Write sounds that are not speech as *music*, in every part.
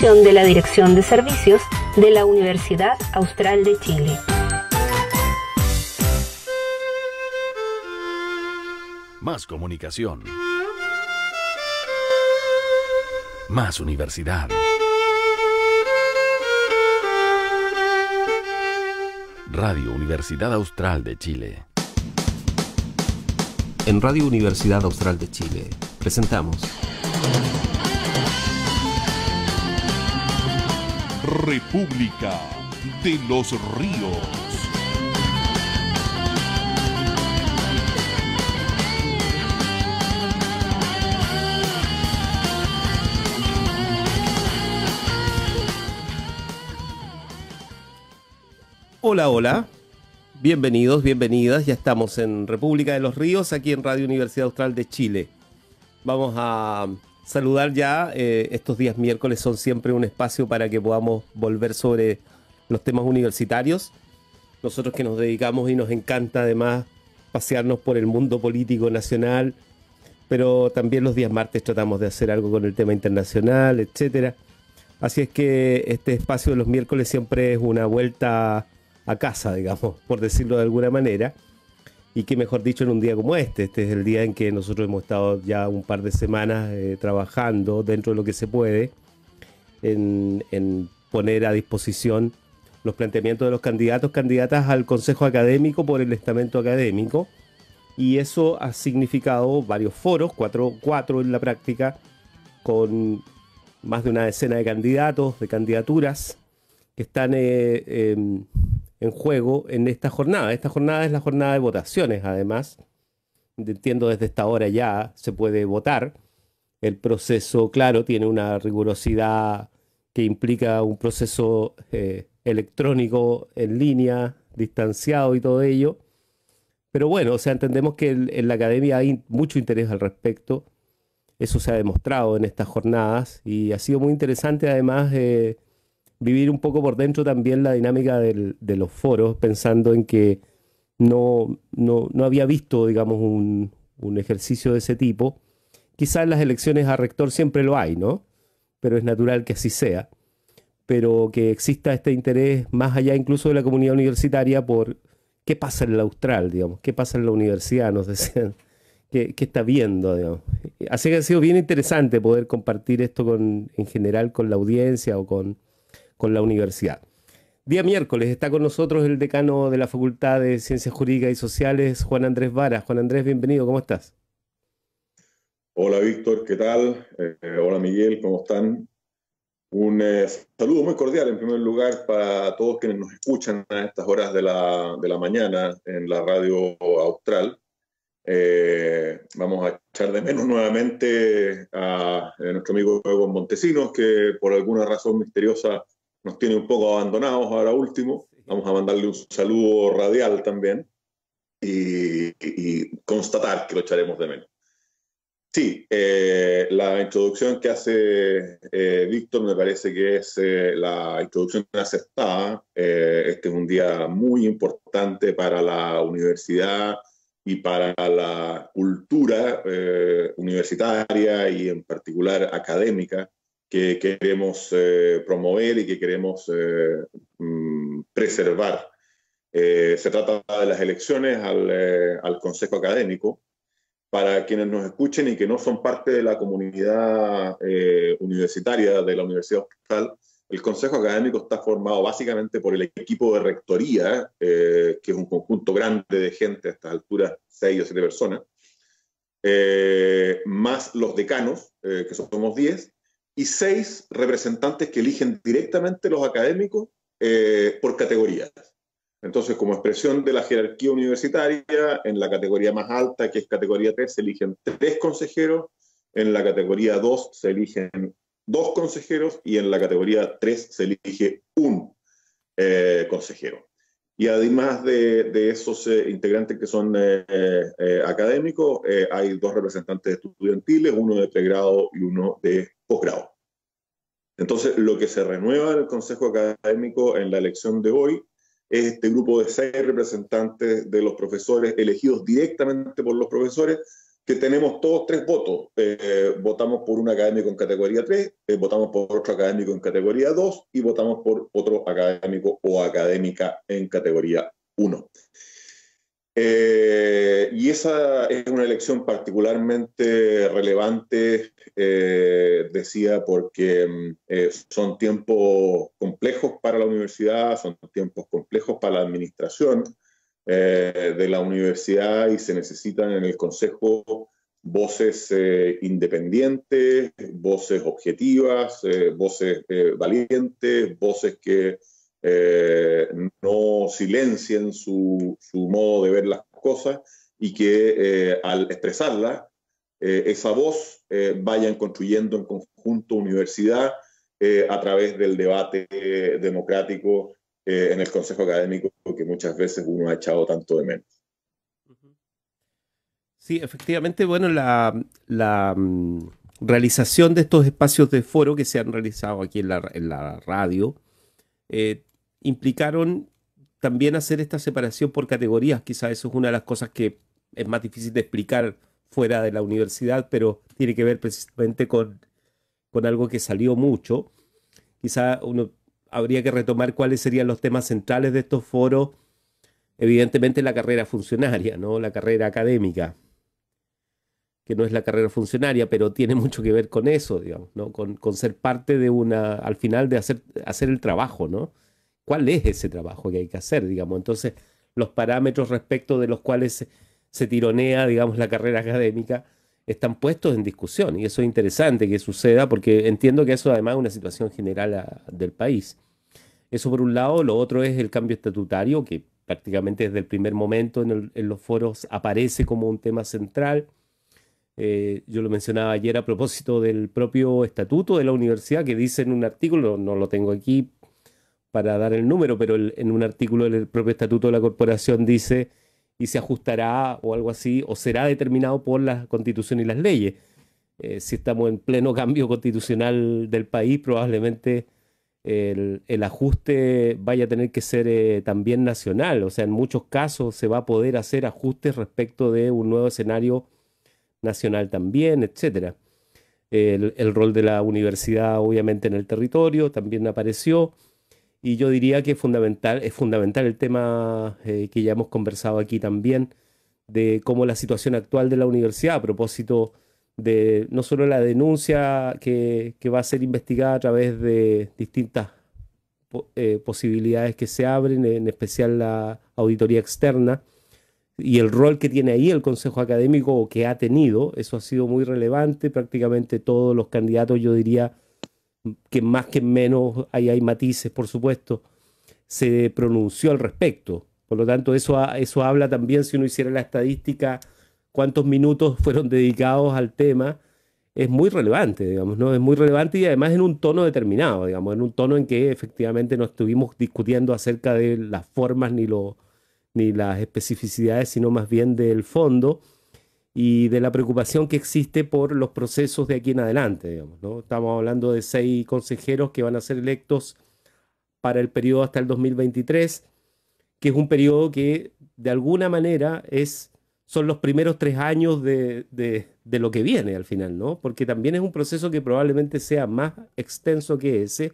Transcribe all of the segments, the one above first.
de la Dirección de Servicios de la Universidad Austral de Chile. Más comunicación. Más universidad. Radio Universidad Austral de Chile. En Radio Universidad Austral de Chile presentamos República de los Ríos. Hola, hola. Bienvenidos, bienvenidas. Ya estamos en República de los Ríos, aquí en Radio Universidad Austral de Chile. Vamos a saludar ya. Eh, estos días miércoles son siempre un espacio para que podamos volver sobre los temas universitarios. Nosotros que nos dedicamos y nos encanta además pasearnos por el mundo político nacional, pero también los días martes tratamos de hacer algo con el tema internacional, etcétera. Así es que este espacio de los miércoles siempre es una vuelta a casa, digamos, por decirlo de alguna manera y que mejor dicho en un día como este. Este es el día en que nosotros hemos estado ya un par de semanas eh, trabajando dentro de lo que se puede en, poner a disposición los planteamientos de los candidatos, candidatas al Consejo Académico por el estamento académico. Y eso ha significado varios foros, cuatro, en la práctica, con más de una decena de candidatos, de candidaturas, que están eh, em, en juego en esta jornada. Esta jornada es la jornada de votaciones, además. Entiendo desde esta hora ya se puede votar. El proceso, claro, tiene una rigurosidad que implica un proceso eh, electrónico en línea, distanciado y todo ello. Pero bueno, o sea, entendemos que en la academia hay mucho interés al respecto. Eso se ha demostrado en estas jornadas y ha sido muy interesante además eh, vivir un poco por dentro también la dinámica de los foros, pensando en que no, no, había visto, digamos, un, ejercicio de ese tipo. Quizás las elecciones a rector siempre lo hay, ¿no? Pero es natural que así sea. Pero que exista este interés más allá incluso de la comunidad universitaria por qué pasa en la Austral, digamos, qué pasa en la universidad, nos decían, qué, qué está viendo, digamos. Así que ha sido bien interesante poder compartir esto con, en general con la audiencia o con, con la universidad. Día miércoles está con nosotros el decano de la Facultad de Ciencias Jurídicas y Sociales, Juan Andrés Varas. Juan Andrés, bienvenido, ¿cómo estás? Hola Víctor, ¿qué tal? Eh, hola Miguel, ¿cómo están? Un eh, saludo muy cordial en primer lugar para todos quienes nos escuchan a estas horas de la, de la mañana en la radio austral. Eh, vamos a echar de menos *laughs* nuevamente a, nuestro amigo Evo Montesinos, que por alguna razón misteriosa nos tiene un poco abandonados ahora último. Vamos a mandarle un saludo radial también y, constatar que lo echaremos de menos. Sí, eh, la introducción que hace eh, Víctor me parece que es eh, la introducción aceptada. este es un día muy importante para la universidad y para la cultura universitaria y en particular académica que queremos eh, promover y que queremos eh, mm, preservar. Eh, se trata de las elecciones al, Consejo Académico. Para quienes nos escuchen y que no son parte de la comunidad universitaria de la Universidad Hospital, el Consejo Académico está formado básicamente por el equipo de rectoría, que es un conjunto grande de gente, a estas alturas, seis o siete personas, más los decanos, que somos diez, y seis representantes que eligen directamente los académicos eh, por categorías. Entonces, como expresión de la jerarquía universitaria, en la categoría más alta, que es categoría 3, se eligen tres consejeros, en la categoría 2 se eligen dos consejeros y en la categoría 3 se elige un eh, consejero. Y además de, esos eh, integrantes que son académicos, hay dos representantes estudiantiles, uno de pregrado y uno de posgrado. Entonces, lo que se renueva en el Consejo Académico en la elección de hoy es este grupo de seis representantes de los profesores elegidos directamente por los profesores, que tenemos todos tres votos. Eh, votamos por un académico en categoría 3, eh, votamos por otro académico en categoría 2 y votamos por otro académico o académica en categoría 1. Eh, y esa es una elección particularmente relevante, eh, decía, porque mm, eh, son tiempos complejos para la universidad, son tiempos complejos para la administración de la universidad y se necesitan en el Consejo voces independientes, voces objetivas, voces valientes, voces que eh, no silencien su, su, modo de ver las cosas y que eh, al expresarla, eh, esa voz vayan construyendo en conjunto universidad a través del debate democrático en el Consejo Académico que muchas veces uno ha echado tanto de menos. Sí, efectivamente, bueno, la, mm, realización de estos espacios de foro que se han realizado aquí en la, radio, implicaron también hacer esta separación por categorías. Quizás eso es una de las cosas que es más difícil de explicar fuera de la universidad, pero tiene que ver precisamente con, con algo que salió mucho. Quizá uno habría que retomar cuáles serían los temas centrales de estos foros. Evidentemente la carrera funcionaria, ¿no? La carrera académica, que no es la carrera funcionaria, pero tiene mucho que ver con eso, digamos, ¿no? Con, con ser parte de una, al final de hacer, hacer el trabajo, ¿no? cuál es ese trabajo que hay que hacer, digamos. Entonces, los parámetros respecto de los cuales se tironea, digamos, la carrera académica, están puestos en discusión. Y eso es interesante que suceda, porque entiendo que eso además es una situación general del país. Eso por un lado, lo otro es el cambio estatutario, que prácticamente desde el primer momento en, los foros aparece como un tema central. Eh, yo lo mencionaba ayer a propósito del propio estatuto de la universidad, que dice en un artículo, no lo tengo aquí para dar el número, pero en un artículo del propio estatuto de la corporación dice y se ajustará o algo así, o será determinado por la constitución y las leyes. Eh, si estamos en pleno cambio constitucional del país, probablemente el, ajuste vaya a tener que ser eh, también nacional. O sea, en muchos casos se va a poder hacer ajustes respecto de un nuevo escenario nacional también, etc. el rol de la universidad, obviamente, en el territorio también apareció. Y yo diría que es fundamental, es fundamental el tema eh, que ya hemos conversado aquí también, de cómo la situación actual de la universidad a propósito de no solo la denuncia que, va a ser investigada a través de distintas eh, posibilidades que se abren, en especial la auditoría externa, y el rol que tiene ahí el Consejo Académico que ha tenido, eso ha sido muy relevante, prácticamente todos los candidatos yo diría que más que menos, ahí hay matices, por supuesto, se pronunció al respecto. Por lo tanto, eso, eso habla también, si uno hiciera la estadística, cuántos minutos fueron dedicados al tema, es muy relevante, digamos, ¿no? Es muy relevante y además en un tono determinado, digamos, en un tono en que efectivamente no estuvimos discutiendo acerca de las formas ni, ni las especificidades, sino más bien del fondo y de la preocupación que existe por los procesos de aquí en adelante. Digamos, ¿no? Estamos hablando de seis consejeros que van a ser electos para el periodo hasta el 2023, que es un periodo que de alguna manera es, son los primeros tres años de, de, lo que viene al final, ¿no? porque también es un proceso que probablemente sea más extenso que ese,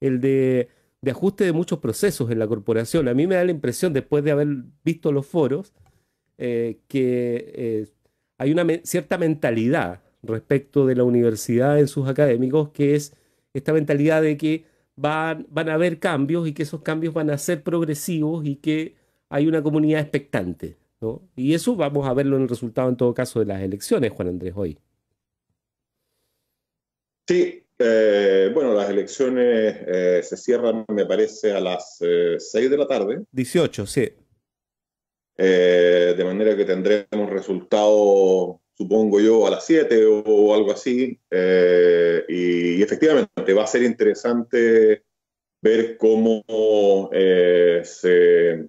el de, de ajuste de muchos procesos en la corporación. A mí me da la impresión, después de haber visto los foros, eh, que eh, hay una cierta mentalidad respecto de la universidad en sus académicos, que es esta mentalidad de que van, van a haber cambios y que esos cambios van a ser progresivos y que hay una comunidad expectante. ¿no? Y eso vamos a verlo en el resultado, en todo caso, de las elecciones, Juan Andrés, hoy. Sí, eh, bueno, las elecciones eh, se cierran, me parece, a las 6 eh, de la tarde. 18, sí. Eh, de manera que tendremos resultados, supongo yo, a las 7 o, algo así. Eh, y, efectivamente va a ser interesante ver cómo eh, se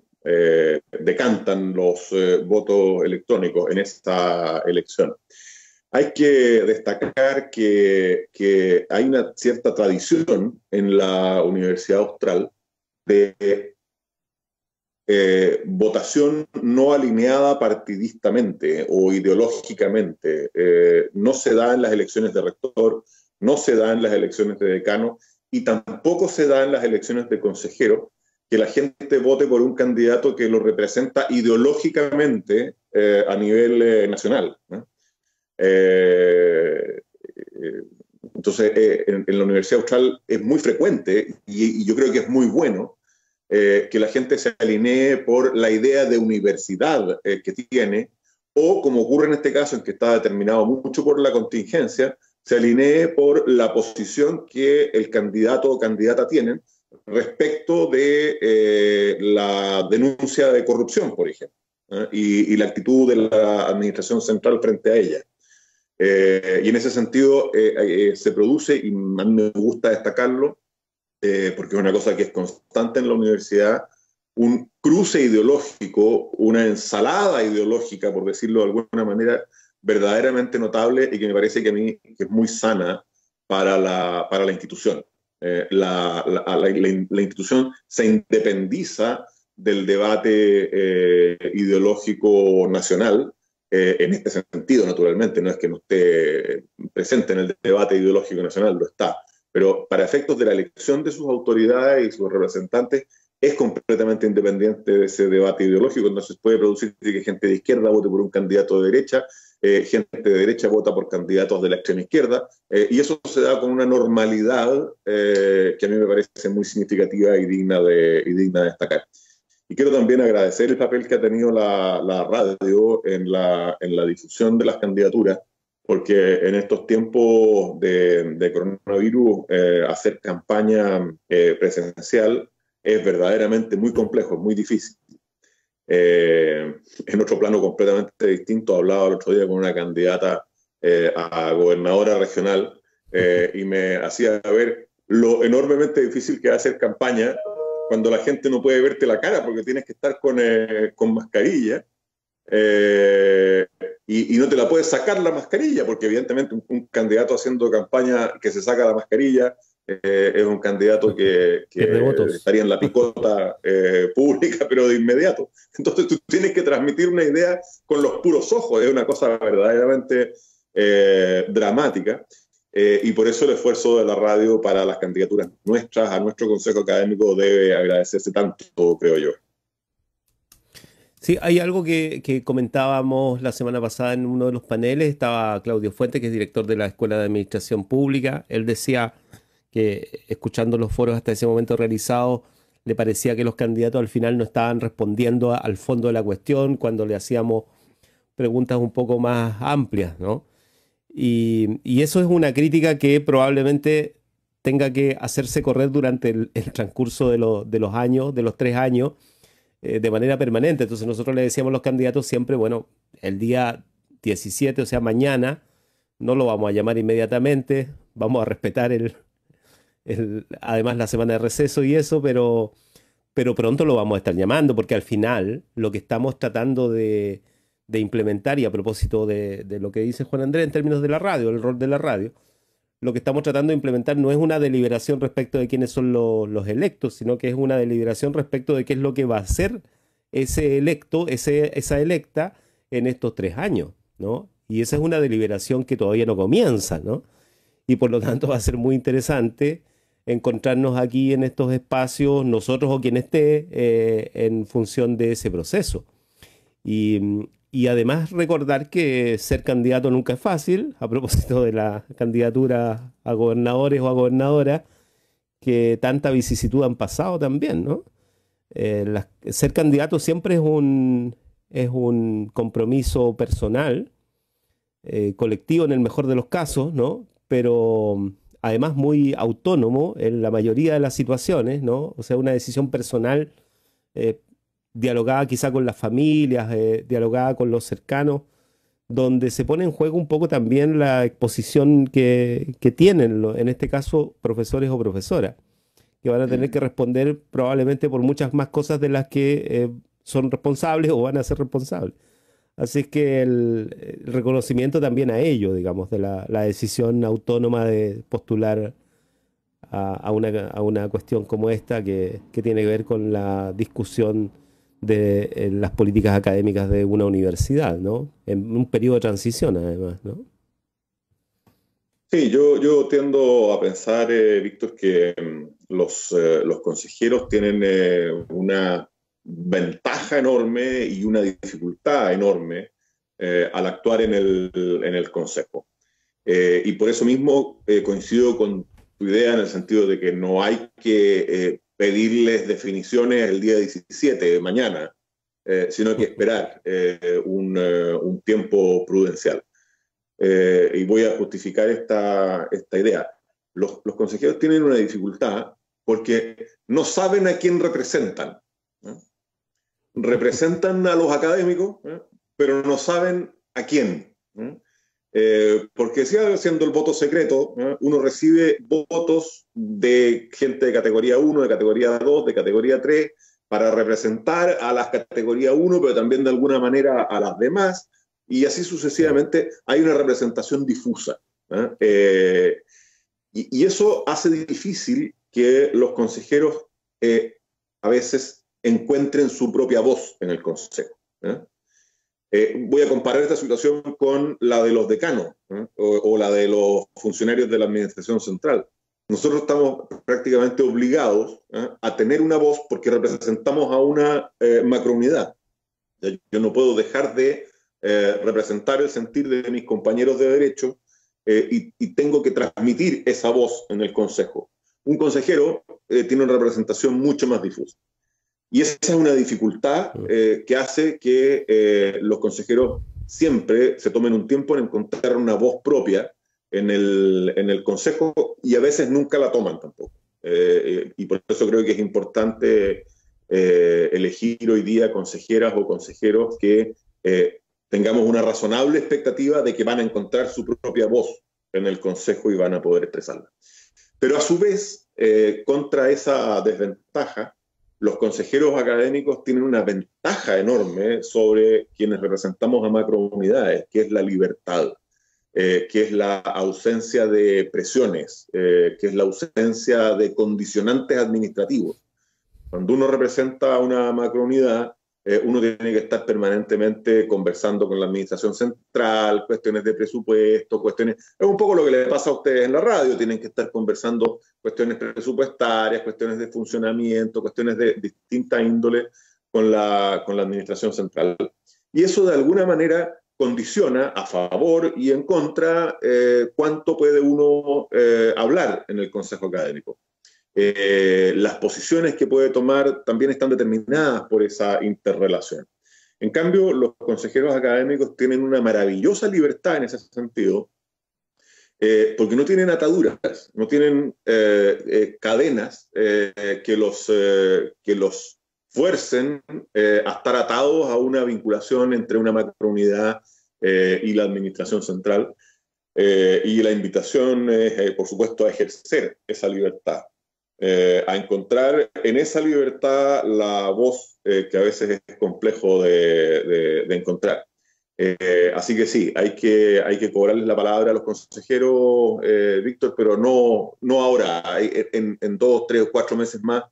decantan los votos electrónicos en esta elección. Hay que destacar que, que hay una cierta tradición en la Universidad Austral de eh, votación no alineada partidistamente o ideológicamente. Eh, no se da en las elecciones de rector, no se da en las elecciones de decano y tampoco se da en las elecciones de consejero, que la gente vote por un candidato que lo representa ideológicamente eh, a nivel nacional. entonces, en, la Universidad Austral es muy frecuente y yo creo que es muy bueno eh, que la gente se alinee por la idea de universidad eh, que tiene, o como ocurre en este caso, en que está determinado mucho por la contingencia, se alinee por la posición que el candidato o candidata tienen respecto de eh, la denuncia de corrupción, por ejemplo, y, y, la actitud de la Administración Central frente a ella. y en ese sentido se produce, y a mí me gusta destacarlo, eh, porque es una cosa que es constante en la universidad, un cruce ideológico, una ensalada ideológica, por decirlo de alguna manera, verdaderamente notable y que me parece que a mí es muy sana para la, para la institución. Eh, la, la, institución se independiza del debate eh, ideológico nacional, en este sentido, naturalmente, no es que no esté presente en el debate ideológico nacional, lo está, pero para efectos de la elección de sus autoridades y sus representantes es completamente independiente de ese debate ideológico, no se puede producir que gente de izquierda vote por un candidato de derecha, eh, gente de derecha vota por candidatos de la extrema izquierda, eh, y eso se da con una normalidad eh, que a mí me parece muy significativa y digna de, y digna de destacar. Y quiero también agradecer el papel que ha tenido la, radio en la difusión de las candidaturas porque en estos tiempos de, coronavirus eh, hacer campaña eh, presencial es verdaderamente muy complejo, es muy difícil. Eh, en otro plano completamente distinto, hablaba el otro día con una candidata a gobernadora regional y me hacía ver lo enormemente difícil que es hacer campaña cuando la gente no puede verte la cara porque tienes que estar con, con mascarilla eh, y, no te la puedes sacar la mascarilla, porque evidentemente un, candidato haciendo campaña que se saca la mascarilla eh, es un candidato que, estaría en la picota eh, pública, pero de inmediato. Entonces tú tienes que transmitir una idea con los puros ojos, es una cosa verdaderamente dramática. y por eso el esfuerzo de la radio para las candidaturas nuestras a nuestro Consejo Académico debe agradecerse tanto, creo yo. Sí, hay algo que, comentábamos la semana pasada en uno de los paneles, estaba Claudio Fuente, que es director de la Escuela de Administración Pública, él decía que escuchando los foros hasta ese momento realizados, le parecía que los candidatos al final no estaban respondiendo al fondo de la cuestión cuando le hacíamos preguntas un poco más amplias, ¿no? Y, eso es una crítica que probablemente tenga que hacerse correr durante el, transcurso de los años, de los tres años, eh, de manera permanente. Entonces nosotros le decíamos a los candidatos siempre, bueno, el día 17, o sea, mañana, no lo vamos a llamar inmediatamente, vamos a respetar el, además la semana de receso y eso, pero, pero pronto lo vamos a estar llamando, porque al final lo que estamos tratando de, implementar, y a propósito de, de, lo que dice Juan Andrés en términos de la radio, el rol de la radio, lo que estamos tratando de implementar no es una deliberación respecto de quiénes son los, electos, sino que es una deliberación respecto de qué es lo que va a hacer ese electo, ese, esa electa en estos tres años, ¿no? Y esa es una deliberación que todavía no comienza, ¿no? Y por lo tanto *laughs* va a ser muy interesante encontrarnos aquí en estos espacios, nosotros o quien esté, eh, en función de ese proceso. Y, mm, y además recordar que ser candidato nunca es fácil, a propósito de la candidatura a gobernadores o a gobernadoras, que tanta vicisitud han pasado también, ¿no? Eh, ser candidato siempre es un, es un compromiso personal, eh, colectivo en el mejor de los casos, ¿no? Pero mm, además muy autónomo en la mayoría de las situaciones, ¿no? O sea, una decisión personal eh, dialogada quizá con las familias, eh, dialogada con los cercanos, donde se pone en juego un poco también la exposición que, tienen, en este caso, profesores o profesoras, que van a tener que responder probablemente por muchas más cosas de las que eh, son responsables o van a ser responsables. Así es que el, reconocimiento también a ello, digamos, de la, decisión autónoma de postular a, una, cuestión como esta que tiene que ver con la discusión de las políticas académicas de una universidad, ¿no? En un periodo de transición, además, ¿no? Sí, yo, yo tiendo a pensar, eh, Víctor, que mm, eh, los, consejeros tienen eh, una ventaja enorme y una dificultad enorme al actuar en el, en el Consejo. y por eso mismo coincido con tu idea en el sentido de que no hay que pedirles definiciones el día 17, de mañana, eh, sino que esperar eh, un, eh, un, tiempo prudencial. y voy a justificar esta, esta idea. Los, los, consejeros tienen una dificultad porque no saben a quién representan. Representan a los académicos, pero no saben a quién. ¿no? Eh, porque si siendo el voto secreto, uno recibe votos de gente de categoría 1, de categoría 2, de categoría 3, para representar a las categorías 1, pero también de alguna manera a las demás, y así sucesivamente hay una representación difusa. Eh, y, eso hace difícil que los consejeros eh, a veces encuentren su propia voz en el Consejo. Eh, voy a comparar esta situación con la de los decanos ¿eh? o, la de los funcionarios de la Administración Central. Nosotros estamos prácticamente obligados ¿eh? a tener una voz porque representamos a una macrounidad. Yo no puedo dejar de representar el sentir de mis compañeros de derecho y, tengo que transmitir esa voz en el Consejo. Un consejero tiene una representación mucho más difusa. Y esa es una dificultad eh, que hace que eh, los consejeros siempre se tomen un tiempo en encontrar una voz propia en el, consejo y a veces nunca la toman tampoco. Eh, y por eso creo que es importante elegir hoy día consejeras o consejeros que tengamos una razonable expectativa de que van a encontrar su propia voz en el consejo y van a poder expresarla. Pero a su vez, contra esa desventaja, los consejeros académicos tienen una ventaja enorme sobre quienes representamos a macrounidades, que es la libertad, eh, que es la ausencia de presiones, eh, que es la ausencia de condicionantes administrativos. Cuando uno representa a una macrounidad, eh, uno tiene que estar permanentemente conversando con la administración central, cuestiones de presupuesto, cuestiones... Es un poco lo que le pasa a ustedes en la radio, tienen que estar conversando cuestiones presupuestarias, cuestiones de funcionamiento, cuestiones de distinta índole con la, con la administración central. Y eso de alguna manera condiciona a favor y en contra eh, cuánto puede uno eh, hablar en el Consejo Académico. Eh, las posiciones que puede tomar también están determinadas por esa interrelación. En cambio, los consejeros académicos tienen una maravillosa libertad en ese sentido, eh, porque no tienen ataduras, no tienen eh, cadenas que, los, que los fuercen a estar atados a una vinculación entre una macrounidad y la administración central. y la invitación es, por supuesto, a ejercer esa libertad. Eh, a encontrar en esa libertad la voz eh, que a veces es complejo de, encontrar. Eh, así que sí, hay que, hay que cobrarles la palabra a los consejeros, Víctor, pero no, no ahora, en, dos, tres o cuatro meses más,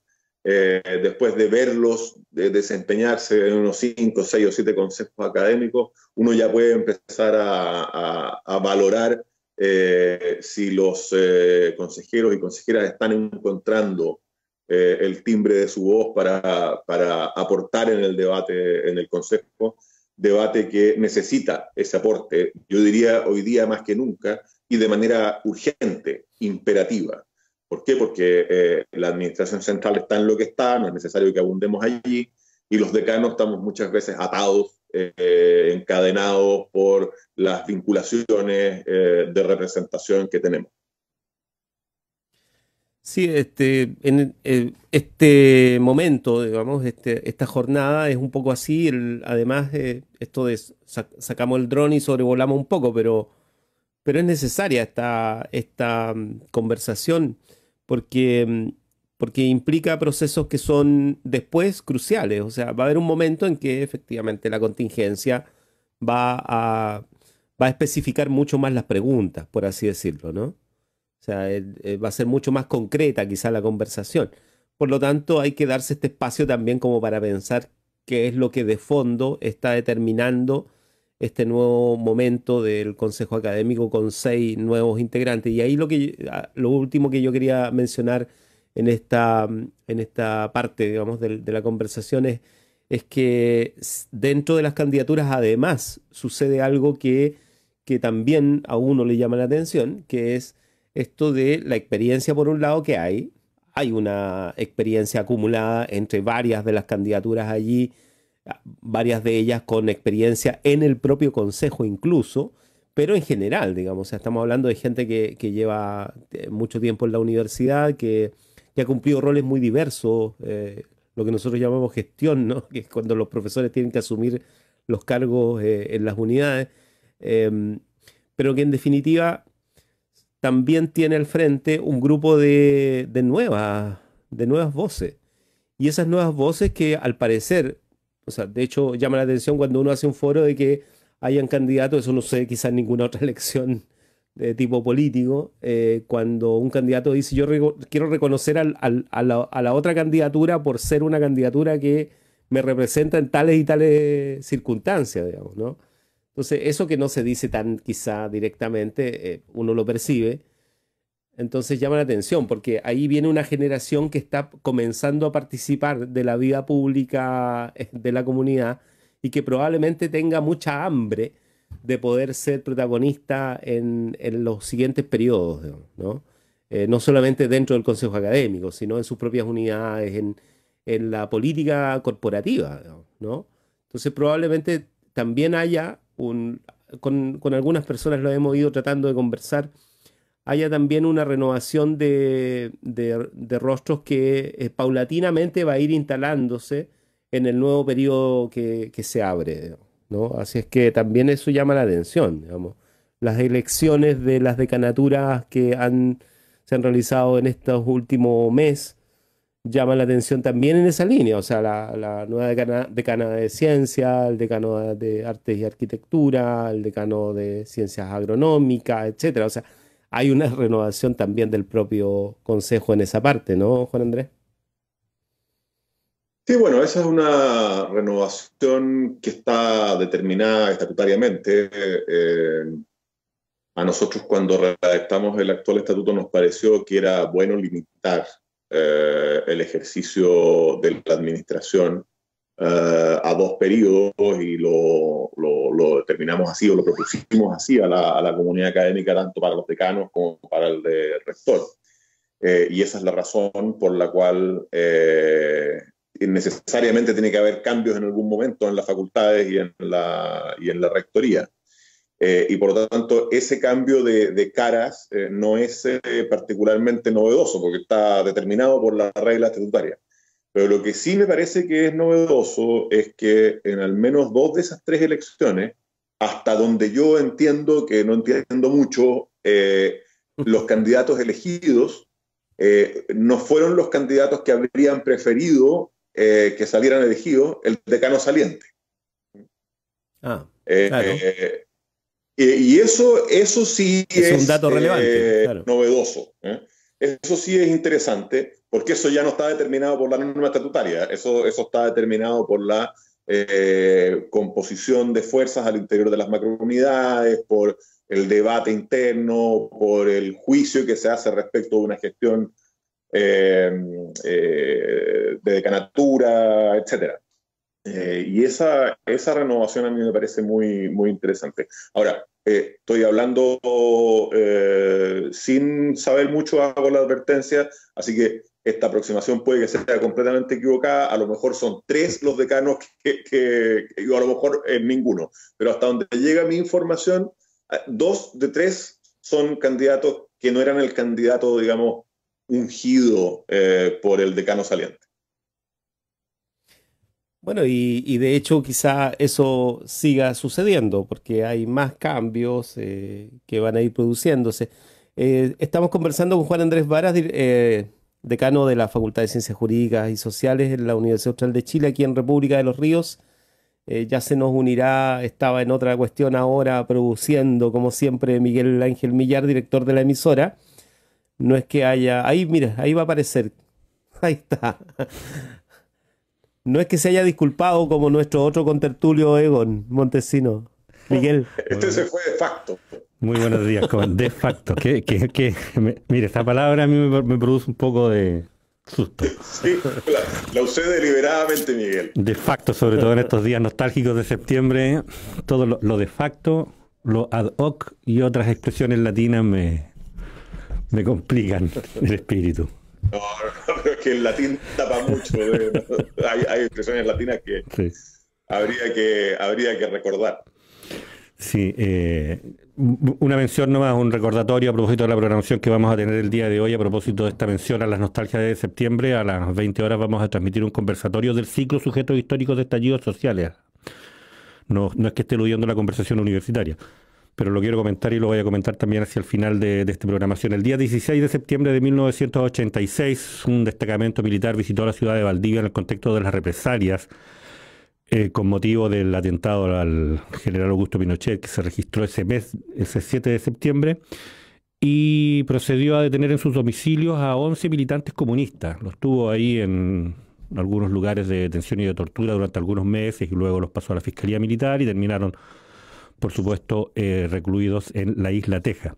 después de verlos desempeñarse en unos cinco, seis o siete consejos académicos, uno ya puede empezar a valorar eh, si los eh, consejeros y consejeras están encontrando eh, el timbre de su voz para, para, aportar en el debate, en el Consejo, debate que necesita ese aporte, yo diría hoy día más que nunca, y de manera urgente, imperativa. ¿Por qué? Porque la Administración Central está en lo que está, no es necesario que abundemos allí, y los decanos estamos muchas veces atados eh, encadenados por las vinculaciones eh, de representación que tenemos. Sí, este, en eh, este momento, digamos, este, esta jornada es un poco así. además además, esto de sacamos el dron y sobrevolamos un poco, pero, pero es necesaria esta, esta mm, conversación porque mm, porque implica procesos que son después cruciales. O sea, va a haber un momento en que efectivamente la contingencia va a, va a especificar mucho más las preguntas, por así decirlo, ¿no? O sea, eh, va a ser mucho más concreta quizá la conversación. Por lo tanto, hay que darse este espacio también como para pensar qué es lo que de fondo está determinando este nuevo momento del Consejo Académico con seis nuevos integrantes. Y ahí lo, que, ah, lo último que yo quería mencionar en esta, en esta parte, digamos, de, la conversación es, que dentro de las candidaturas además sucede algo que, que también a uno le llama la atención, que es esto de la experiencia por un lado que hay, hay una experiencia acumulada entre varias de las candidaturas allí, varias de ellas con experiencia en el propio consejo incluso, pero en general, digamos, estamos hablando de gente que, que lleva eh, mucho tiempo en la universidad, que, que ha cumplido roles muy diversos, eh, lo que nosotros llamamos gestión, *laughs* que es cuando los profesores tienen que asumir los cargos eh, en las unidades, em, pero que en definitiva también tiene al frente un grupo de, nuevas, de nuevas voces. Y esas nuevas voces que al parecer, o sea, de hecho llama la atención cuando uno hace un foro de que hayan candidatos, eso no sé, quizás ninguna otra *laughs* elección de tipo político, eh, cuando un candidato dice yo quiero reconocer a, la, otra candidatura por ser una candidatura que me representa en tales y tales circunstancias, digamos, ¿no? Entonces, eso que no se dice tan quizá directamente, eh, uno lo percibe, entonces llama la atención, porque ahí viene una generación que está comenzando a participar de la vida pública eh, de la comunidad y que probablemente tenga mucha hambre de poder ser protagonista en, en los siguientes periodos, ¿no? Eh, no solamente dentro del Consejo Académico, sino en sus propias unidades, en, en la política corporativa, ¿no? Entonces probablemente también haya un, con, con, algunas personas lo hemos ido tratando de conversar, haya también una renovación de, de, rostros que eh, paulatinamente va a ir instalándose en el nuevo periodo que, que se abre. Así es que también eso llama la atención, digamos. Las elecciones de las decanaturas que han, se han realizado en estos últimos meses llaman la atención también en esa línea, o sea, la, nueva decana, de Ciencias, el decano de artes y arquitectura, el decano de ciencias agronómicas, etcétera. O sea, hay una renovación también del propio consejo en esa parte, ¿no, Juan Andrés? Sí, bueno, esa es una renovación que está determinada estatutariamente. Eh, a nosotros cuando redactamos el actual estatuto nos pareció que era bueno limitar eh, el ejercicio de la administración eh, a dos periodos y lo, lo, determinamos así o lo propusimos así a la, comunidad académica, tanto para los decanos como para el de rector. y esa es la razón por la cual necesariamente tiene que haber cambios en algún momento en las facultades y en la, en la rectoría. Eh, y por lo tanto, ese cambio de, caras eh, no es eh, particularmente novedoso porque está determinado por la regla estatutaria. Pero lo que sí me parece que es novedoso es que en al menos dos de esas tres elecciones, hasta donde yo entiendo que no entiendo mucho, los candidatos elegidos no fueron los candidatos que habrían preferido eh, que salieran elegidos el decano saliente. Ah, eh, eh, y eso, eso sí es, es un dato relevante, novedoso. Eso sí es interesante, porque eso ya no está determinado por la norma estatutaria, eso, eso está determinado por la composición de fuerzas al interior de las macrounidades, por el debate interno, por el juicio que se hace respecto a una gestión eh, eh, de decanatura, etcétera. Eh, y esa, esa renovación a mí me parece muy, muy interesante. Ahora, estoy hablando sin saber mucho, hago la advertencia, así que esta aproximación puede que sea completamente equivocada. A lo mejor son tres los decanos que, yo a lo mejor ninguno, pero hasta donde llega mi información, dos de tres son candidatos que no eran el candidato, digamos, ungido eh, por el decano saliente. Bueno, y, de hecho quizá eso siga sucediendo, porque hay más cambios eh, que van a ir produciéndose. Eh, estamos conversando con Juan Andrés Varas, decano de la Facultad de Ciencias Jurídicas y Sociales en la Universidad Austral de Chile, aquí en República de los Ríos. ya se nos unirá, estaba en otra cuestión ahora produciendo, como siempre, Miguel Ángel Millar, director de la emisora. No es que haya. Ahí, mira, ahí va a aparecer. *laughs* Ahí está. No es que se haya disculpado como nuestro otro contertulio Egon Montesino. Miguel. Este se fue de facto. Muy buenos días, con De facto. Que, mire, esta palabra a mí me, produce un poco de susto. Sí, la, usé deliberadamente, Miguel. De facto, sobre todo en estos días nostálgicos de septiembre, todo lo de facto, lo ad hoc y otras expresiones latinas me, me complican el espíritu. No, pero es que el latín tapa mucho. Hay, expresiones latinas que habría que habría que recordar. Sí, eh, una mención nomás, un recordatorio a propósito de la programación que vamos a tener el día de hoy, a propósito de esta mención a las nostalgias de septiembre, a las 20 horas vamos a transmitir un conversatorio del ciclo sujeto histórico de estallidos sociales. No, no es que esté eludiendo la conversación universitaria, pero lo quiero comentar y lo voy a comentar también hacia el final de, esta programación. El día 16 de septiembre de 1986, un destacamento militar visitó la ciudad de Valdivia en el contexto de las represalias eh, con motivo del atentado al general Augusto Pinochet que se registró ese mes, ese 7 de septiembre, y procedió a detener en sus domicilios a 11 militantes comunistas. Los tuvo ahí en algunos lugares de detención y de tortura durante algunos meses y luego los pasó a la Fiscalía Militar y terminaron por supuesto, eh, recluidos en la isla Teja.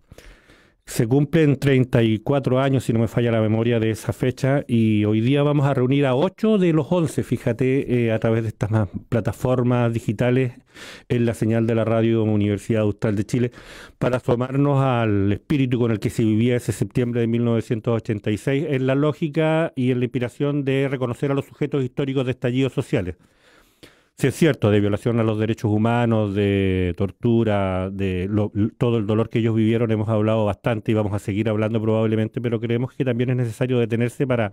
Se cumplen 34 años, si no me falla la memoria, de esa fecha y hoy día vamos a reunir a 8 de los 11, fíjate, eh, a través de estas plataformas digitales en la señal de la radio Universidad Austral de Chile, para sumarnos al espíritu con el que se vivía ese septiembre de 1986, en la lógica y en la inspiración de reconocer a los sujetos históricos de estallidos sociales si es cierto, de violación a los derechos humanos, de tortura, de todo el dolor que ellos vivieron, hemos hablado bastante y vamos a seguir hablando probablemente, pero creemos que también es necesario detenerse para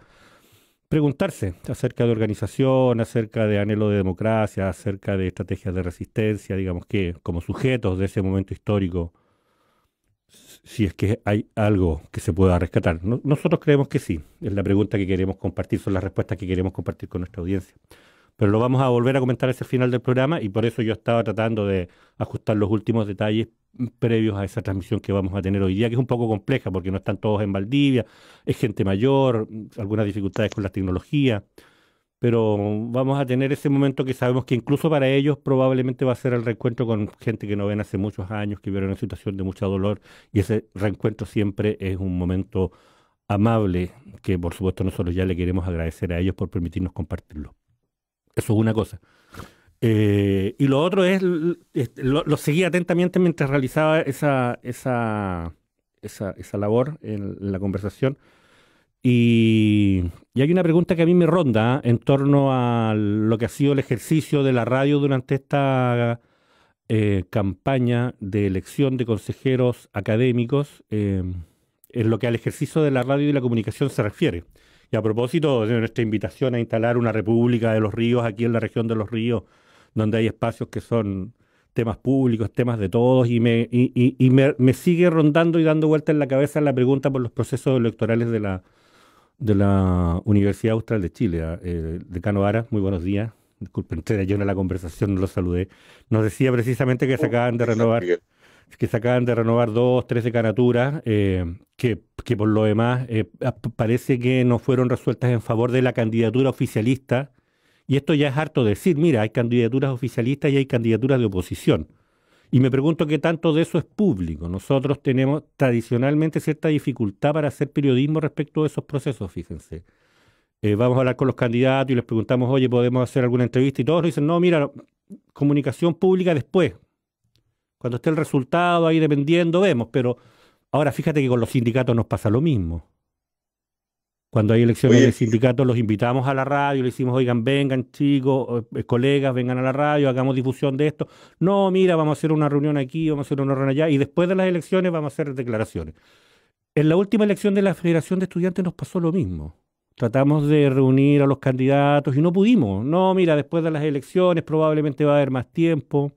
preguntarse acerca de organización, acerca de anhelo de democracia, acerca de estrategias de resistencia, digamos que como sujetos de ese momento histórico, si es que hay algo que se pueda rescatar. nosotros creemos que sí, es la pregunta que queremos compartir, son las respuestas que queremos compartir con nuestra audiencia pero lo vamos a volver a comentar ese el final del programa y por eso yo estaba tratando de ajustar los últimos detalles previos a esa transmisión que vamos a tener hoy día, que es un poco compleja porque no están todos en Valdivia, es gente mayor, algunas dificultades con la tecnología. pero vamos a tener ese momento que sabemos que incluso para ellos probablemente va a ser el reencuentro con gente que no ven hace muchos años, que vieron una situación de mucho dolor y ese reencuentro siempre es un momento amable que por supuesto nosotros ya le queremos agradecer a ellos por permitirnos compartirlo. Eso es una cosa. Eh, y lo otro es, lo, seguí atentamente mientras realizaba esa, esa, esa, esa labor en, la conversación. Y, hay una pregunta que a mí me ronda ¿eh? en torno a lo que ha sido el ejercicio de la radio durante esta eh, campaña de elección de consejeros académicos en lo que al ejercicio de la radio y la comunicación se refiere a propósito de nuestra invitación a instalar una república de los ríos aquí en la región de los ríos, donde hay espacios que son temas públicos, temas de todos, y me, y, y, me, sigue rondando y dando vuelta en la cabeza la pregunta por los procesos electorales de la, de la Universidad Austral de Chile. Ah, eh, de decano muy buenos días. Disculpen, yo en la conversación no lo saludé. Nos decía precisamente que se oh, acaban de renovar que se acaban de renovar dos, tres decanaturas, eh, que, por lo demás eh, parece que no fueron resueltas en favor de la candidatura oficialista. Y esto ya es harto decir, mira, hay candidaturas oficialistas y hay candidaturas de oposición. Y me pregunto qué tanto de eso es público. Nosotros tenemos tradicionalmente cierta dificultad para hacer periodismo respecto a esos procesos, fíjense. Eh, vamos a hablar con los candidatos y les preguntamos, oye, ¿podemos hacer alguna entrevista? Y todos dicen, no, mira, comunicación pública después, cuando esté el resultado ahí dependiendo, vemos, pero ahora fíjate que con los sindicatos nos pasa lo mismo. Cuando hay elecciones de sindicatos los invitamos a la radio, le decimos, oigan, vengan chicos, eh, colegas, vengan a la radio, hagamos difusión de esto. No, mira, vamos a hacer una reunión aquí, vamos a hacer una reunión allá, y después de las elecciones vamos a hacer declaraciones. En la última elección de la Federación de Estudiantes nos pasó lo mismo. Tratamos de reunir a los candidatos y no pudimos. No, mira, después de las elecciones probablemente va a haber más tiempo.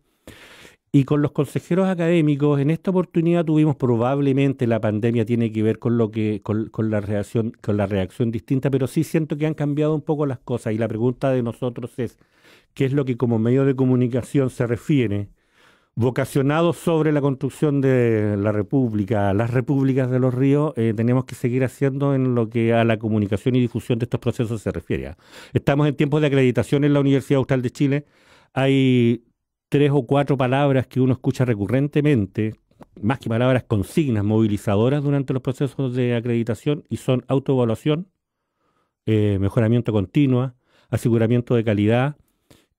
Y con los consejeros académicos, en esta oportunidad tuvimos probablemente la pandemia tiene que ver con lo que, con, la reacción, con la reacción distinta, pero sí siento que han cambiado un poco las cosas. Y la pregunta de nosotros es qué es lo que como medio de comunicación se refiere, Vocacionado sobre la construcción de la República, las repúblicas de los ríos, eh, tenemos que seguir haciendo en lo que a la comunicación y difusión de estos procesos se refiere. Estamos en tiempos de acreditación en la Universidad Austral de Chile. Hay tres o cuatro palabras que uno escucha recurrentemente, más que palabras consignas movilizadoras durante los procesos de acreditación y son autoevaluación, eh, mejoramiento continua, aseguramiento de calidad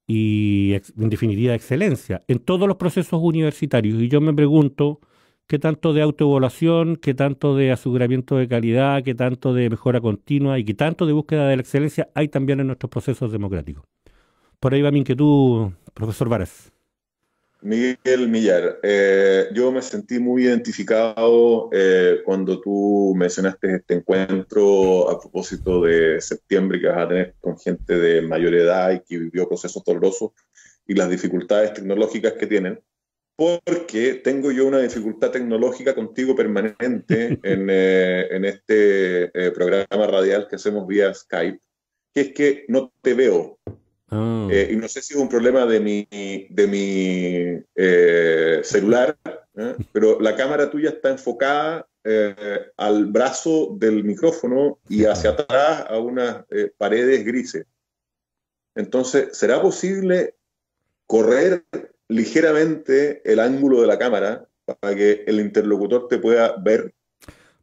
y, en definitiva, excelencia en todos los procesos universitarios. Y yo me pregunto qué tanto de autoevaluación, qué tanto de aseguramiento de calidad, qué tanto de mejora continua y qué tanto de búsqueda de la excelencia hay también en nuestros procesos democráticos. Por ahí va mi inquietud, profesor Varas. Miguel Millar, eh, yo me sentí muy identificado eh, cuando tú mencionaste este encuentro a propósito de septiembre que vas a tener con gente de mayor edad y que vivió procesos dolorosos y las dificultades tecnológicas que tienen, porque tengo yo una dificultad tecnológica contigo permanente *laughs* en, eh, en este programa radial que hacemos vía Skype, que es que no te veo. Ah. Eh, y no sé si es un problema de mi, de mi eh, celular, ¿eh? pero la cámara tuya está enfocada al brazo del micrófono y hacia atrás a unas paredes grises. Entonces, ¿será posible correr ligeramente el ángulo de la cámara para que el interlocutor te pueda ver?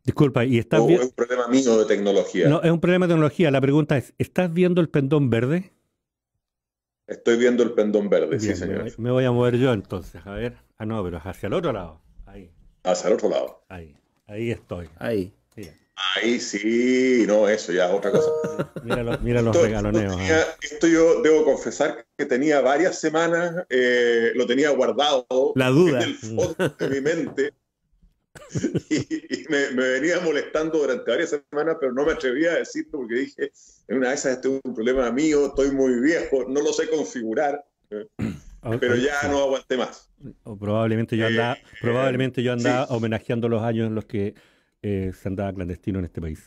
Disculpa, ¿y estás viendo? Es un problema mío de tecnología. No, es un problema de tecnología. La pregunta es: ¿estás viendo el pendón verde? Estoy viendo el pendón verde, sí, señor. Me voy a mover yo entonces, a ver. Ah, no, pero hacia el otro lado. Ahí. Hacia el otro lado. Ahí. Ahí estoy. Ahí. Ahí sí, no, eso ya es otra cosa. *laughs* mira, los, mira esto, regaloneos. ¿eh? Esto, yo debo confesar que tenía varias semanas, eh, lo tenía guardado La duda. en de mi mente. *laughs* y, me, venía molestando durante varias semanas, pero no me atrevía a decirlo porque dije, en una de esas este es un problema mío, estoy muy viejo, no lo sé configurar, ¿eh? ah, pero ya no aguanté más. probablemente yo andaba, eh, probablemente yo andaba homenajeando los años en los que eh, se andaba clandestino en este país.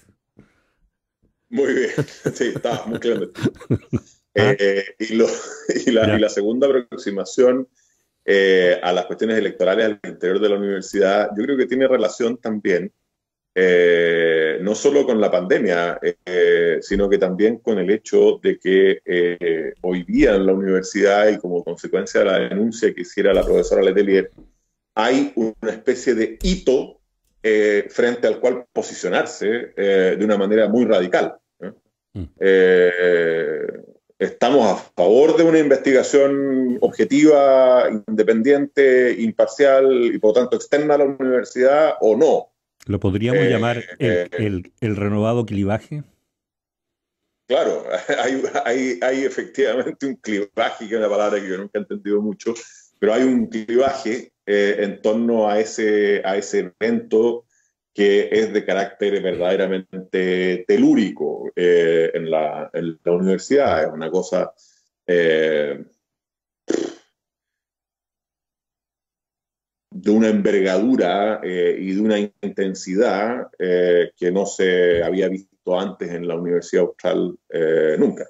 Muy bien, *laughs* sí, estaba muy clandestino. *laughs* Ah. y, la, y la segunda aproximación eh, a las cuestiones electorales al interior de la universidad, yo creo que tiene relación también eh, no solo con la pandemia, eh, sino que también con el hecho de que hoy día en la universidad y como consecuencia de la denuncia que hiciera la profesora Letelier, hay una especie de hito frente al cual posicionarse de una manera muy radical. Mm estamos a favor de una investigación objetiva, independiente, imparcial y por lo tanto externa a la universidad o no. ¿Lo podríamos eh, llamar eh, el, renovado clivaje? Claro, *laughs* hay, efectivamente un clivaje, que es una palabra que yo nunca he entendido mucho, pero hay un clivaje eh, en torno a ese, a ese evento que es de carácter verdaderamente telúrico eh, en, la, universidad. Es una cosa... Eh, de una envergadura eh, y de una intensidad que no se había visto antes en la Universidad Austral nunca.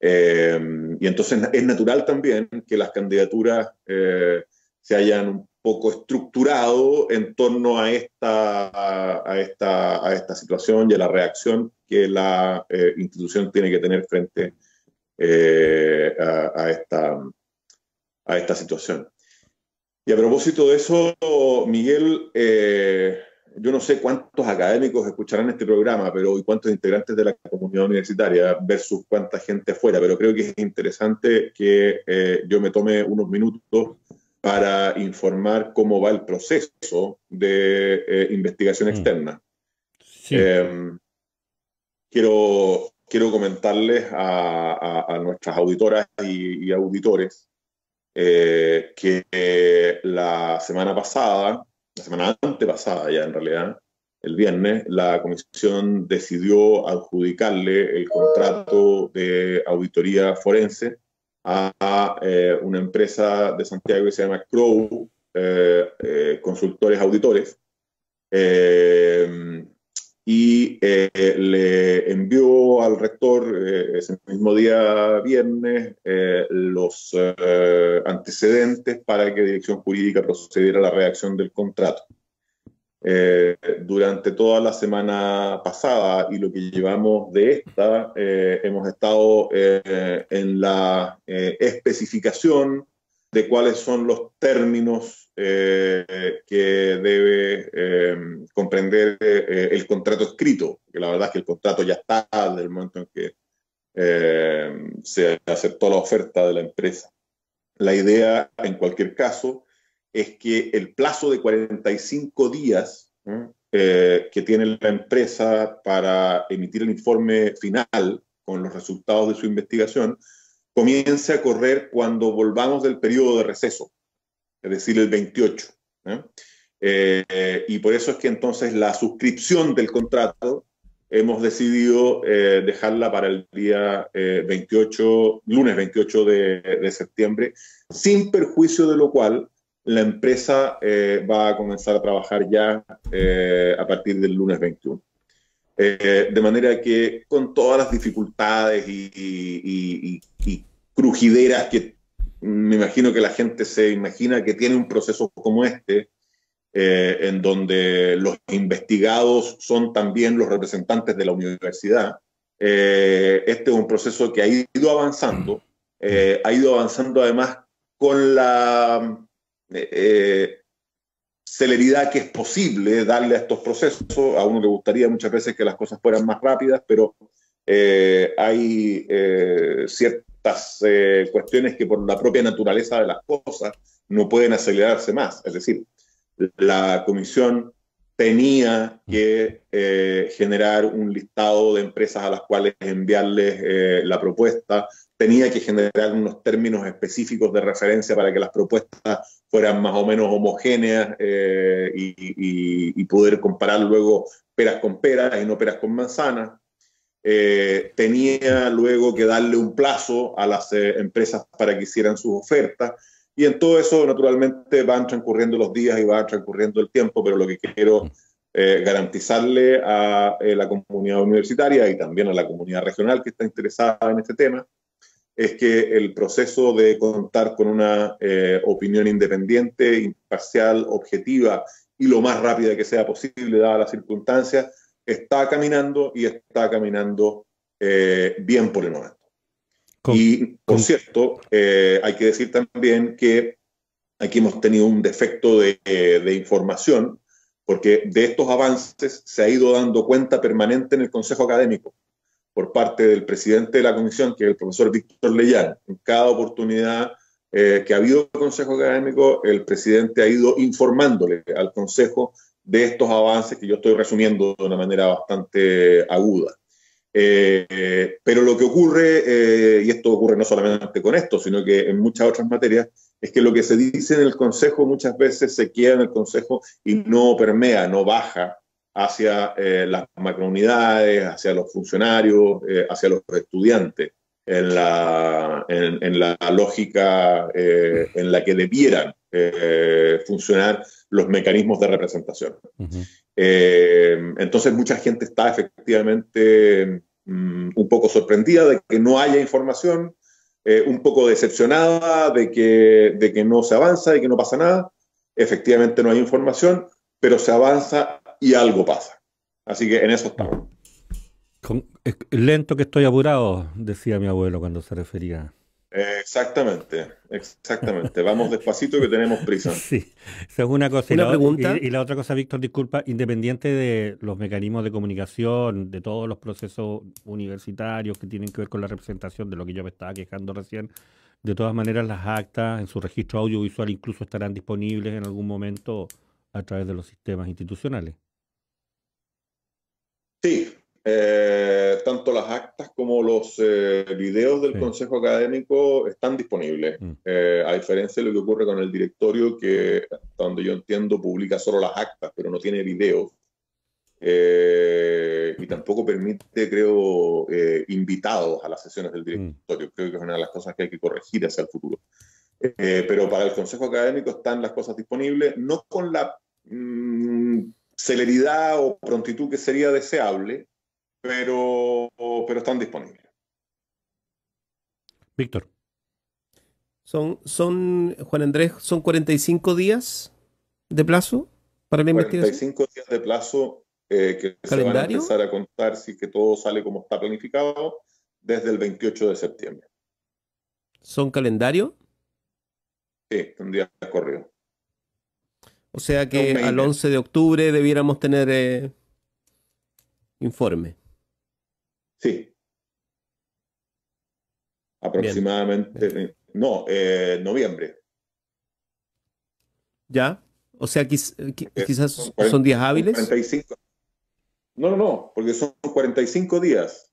y entonces es natural también que las candidaturas se hayan poco estructurado en torno a esta, a, esta, a esta situación y a la reacción que la eh, institución tiene que tener frente eh, a, esta, a esta situación. Y a propósito de eso, Miguel, eh, yo no sé cuántos académicos escucharán este programa, pero y cuántos integrantes de la comunidad universitaria versus cuánta gente fuera, pero creo que es interesante que yo me tome unos minutos para informar cómo va el proceso de eh, investigación mm. externa. Em, quiero, quiero comentarles a, a, nuestras auditoras y, auditores eh, que la semana pasada, la semana antepasada ya en realidad, el viernes, la comisión decidió adjudicarle el contrato de auditoría forense a eh, una empresa de Santiago que se llama Crow, eh, eh, Consultores Auditores, y le envió al rector ese mismo día viernes los antecedentes para que Dirección Jurídica procediera a la redacción del contrato. Eh, durante toda la semana pasada y lo que llevamos de esta, eh, hemos estado eh, en la especificación de cuáles son los términos que debe comprender el contrato escrito, que la verdad es que el contrato ya está desde el momento en que se aceptó la oferta de la empresa. La idea, en cualquier caso, es que el plazo de 45 días eh, que tiene la empresa para emitir el informe final con los resultados de su investigación comience a correr cuando volvamos del periodo de receso, es decir, el 28. ¿eh? Eh, y por eso es que entonces la suscripción del contrato hemos decidido dejarla para el día 28, lunes 28 de, septiembre, sin perjuicio de lo cual la empresa eh, va a comenzar a trabajar ya eh, a partir del lunes 21. Eh, de manera que con todas las dificultades y, y, crujideras que me imagino que la gente se imagina que tiene un proceso como este, en donde los investigados son también los representantes de la universidad, este es un proceso que ha ido avanzando, ha ido avanzando además con la eh, celeridad que es posible darle a estos procesos. A uno le gustaría muchas veces que las cosas fueran más rápidas, pero eh, hay eh, ciertas cuestiones que por la propia naturaleza de las cosas no pueden acelerarse más. Es decir, la comisión tenía que generar un listado de empresas a las cuales enviarles la propuesta, tenía que generar unos términos específicos de referencia para que las propuestas fueran más o menos homogéneas eh, y, poder comparar luego peras con peras y no peras con manzanas. Eh, tenía luego que darle un plazo a las eh, empresas para que hicieran sus ofertas. Y en todo eso, naturalmente, van transcurriendo los días y va transcurriendo el tiempo, pero lo que quiero garantizarle a la comunidad universitaria y también a la comunidad regional que está interesada en este tema es que el proceso de contar con una eh, opinión independiente, imparcial, objetiva y lo más rápida que sea posible, dada las circunstancias, está caminando y está caminando eh, bien por el momento. y, por cierto, eh, hay que decir también que aquí hemos tenido un defecto de información, porque de estos avances se ha ido dando cuenta permanente en el Consejo Académico por parte del presidente de la comisión, que es el profesor Víctor Leyán. En cada oportunidad eh, que ha habido consejo académico, el presidente ha ido informándole al consejo de estos avances que yo estoy resumiendo de una manera bastante aguda. Eh, pero lo que ocurre, eh, y esto ocurre no solamente con esto, sino que en muchas otras materias, es que lo que se dice en el Consejo muchas veces se queda en el Consejo y no permea, no baja hacia eh, las macrounidades, hacia los funcionarios, eh, hacia los estudiantes, en la, en, la lógica eh, en la que debieran funcionar los mecanismos de representación. entonces mucha gente está efectivamente mm, un poco sorprendida de que no haya información, un poco decepcionada de que, de que no se avanza y que no pasa nada. Efectivamente no hay información, pero se avanza y algo pasa. Así que en eso estamos. es, eh, lento que estoy apurado, decía mi abuelo cuando se refería. Exactamente, exactamente. Vamos despacito que tenemos prisa. *laughs* Sí, esa es una cosa. y, la otra cosa, Víctor, disculpa, independiente de los mecanismos de comunicación, de todos los procesos universitarios que tienen que ver con la representación, de lo que yo me estaba quejando recién, de todas maneras las actas en su registro audiovisual incluso estarán disponibles en algún momento a través de los sistemas institucionales. Sí, eh, tanto las actas como los eh, videos del Consejo Académico están disponibles, mm. eh, a diferencia de lo que ocurre con el directorio, que hasta donde yo entiendo publica solo las actas, pero no tiene videos. y tampoco permite, creo, invitados a las sesiones del mm. directorio. Creo que es una de las cosas que hay que corregir hacia el futuro. pero para el Consejo Académico están las cosas disponibles, no con la mm, celeridad o prontitud que sería deseable, pero, pero están disponibles. Víctor. Son, son, Juan Andrés, son 45 días de plazo para la 45 45 días de plazo eh, que se van a empezar a contar si que todo sale como está planificado desde el 28 de septiembre. ¿Son calendario? Sí, un día corrido. O sea que al 11 de octubre debiéramos tener eh, informe. Sí. Aproximadamente. No, eh, noviembre. ¿Ya? O sea, eh, quizás son, días hábiles. 45. No, no, no, porque son 45 días.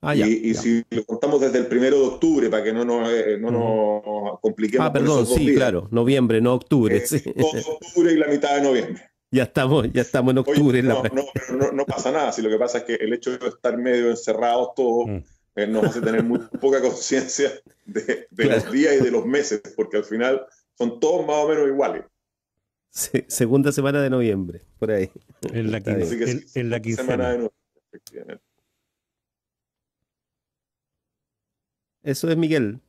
Ah, y, si lo contamos desde el primero de octubre, para que no nos, eh, compliquemos. Ah, perdón, sí, claro, noviembre, no octubre. Eh, octubre y la mitad de noviembre. Ya estamos, ya estamos en octubre. no, no, no, pasa nada, si lo que pasa es que el hecho de estar medio encerrados todos mm. eh, nos hace tener muy *laughs* poca conciencia de, los días y de los meses, porque al final son todos más o menos iguales. segunda semana de noviembre, por ahí. En la, quinta Semana de noviembre, efectivamente. Eso es Miguel.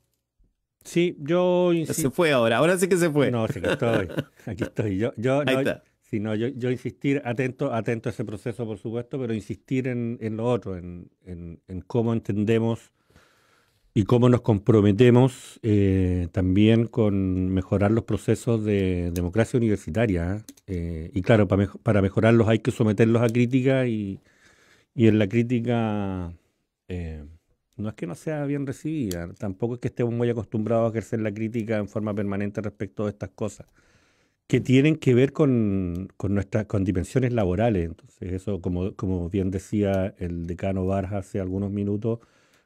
Sí, yo Se fue ahora, ahora sí que se fue. No, sí que estoy. *laughs* Aquí estoy. Yo, yo, no, yo, insistir, atento, atento a ese proceso, por supuesto, pero insistir en, lo otro, en, cómo entendemos y cómo nos comprometemos eh, también con mejorar los procesos de democracia universitaria. Eh, y claro, para, mejorarlos hay que someterlos a crítica y, en la crítica. Eh, no es que no sea bien recibida, tampoco es que estemos muy acostumbrados a ejercer la crítica en forma permanente respecto de estas cosas, que tienen que ver con, nuestras con dimensiones laborales. Entonces, eso, como, como bien decía el decano Barja hace algunos minutos,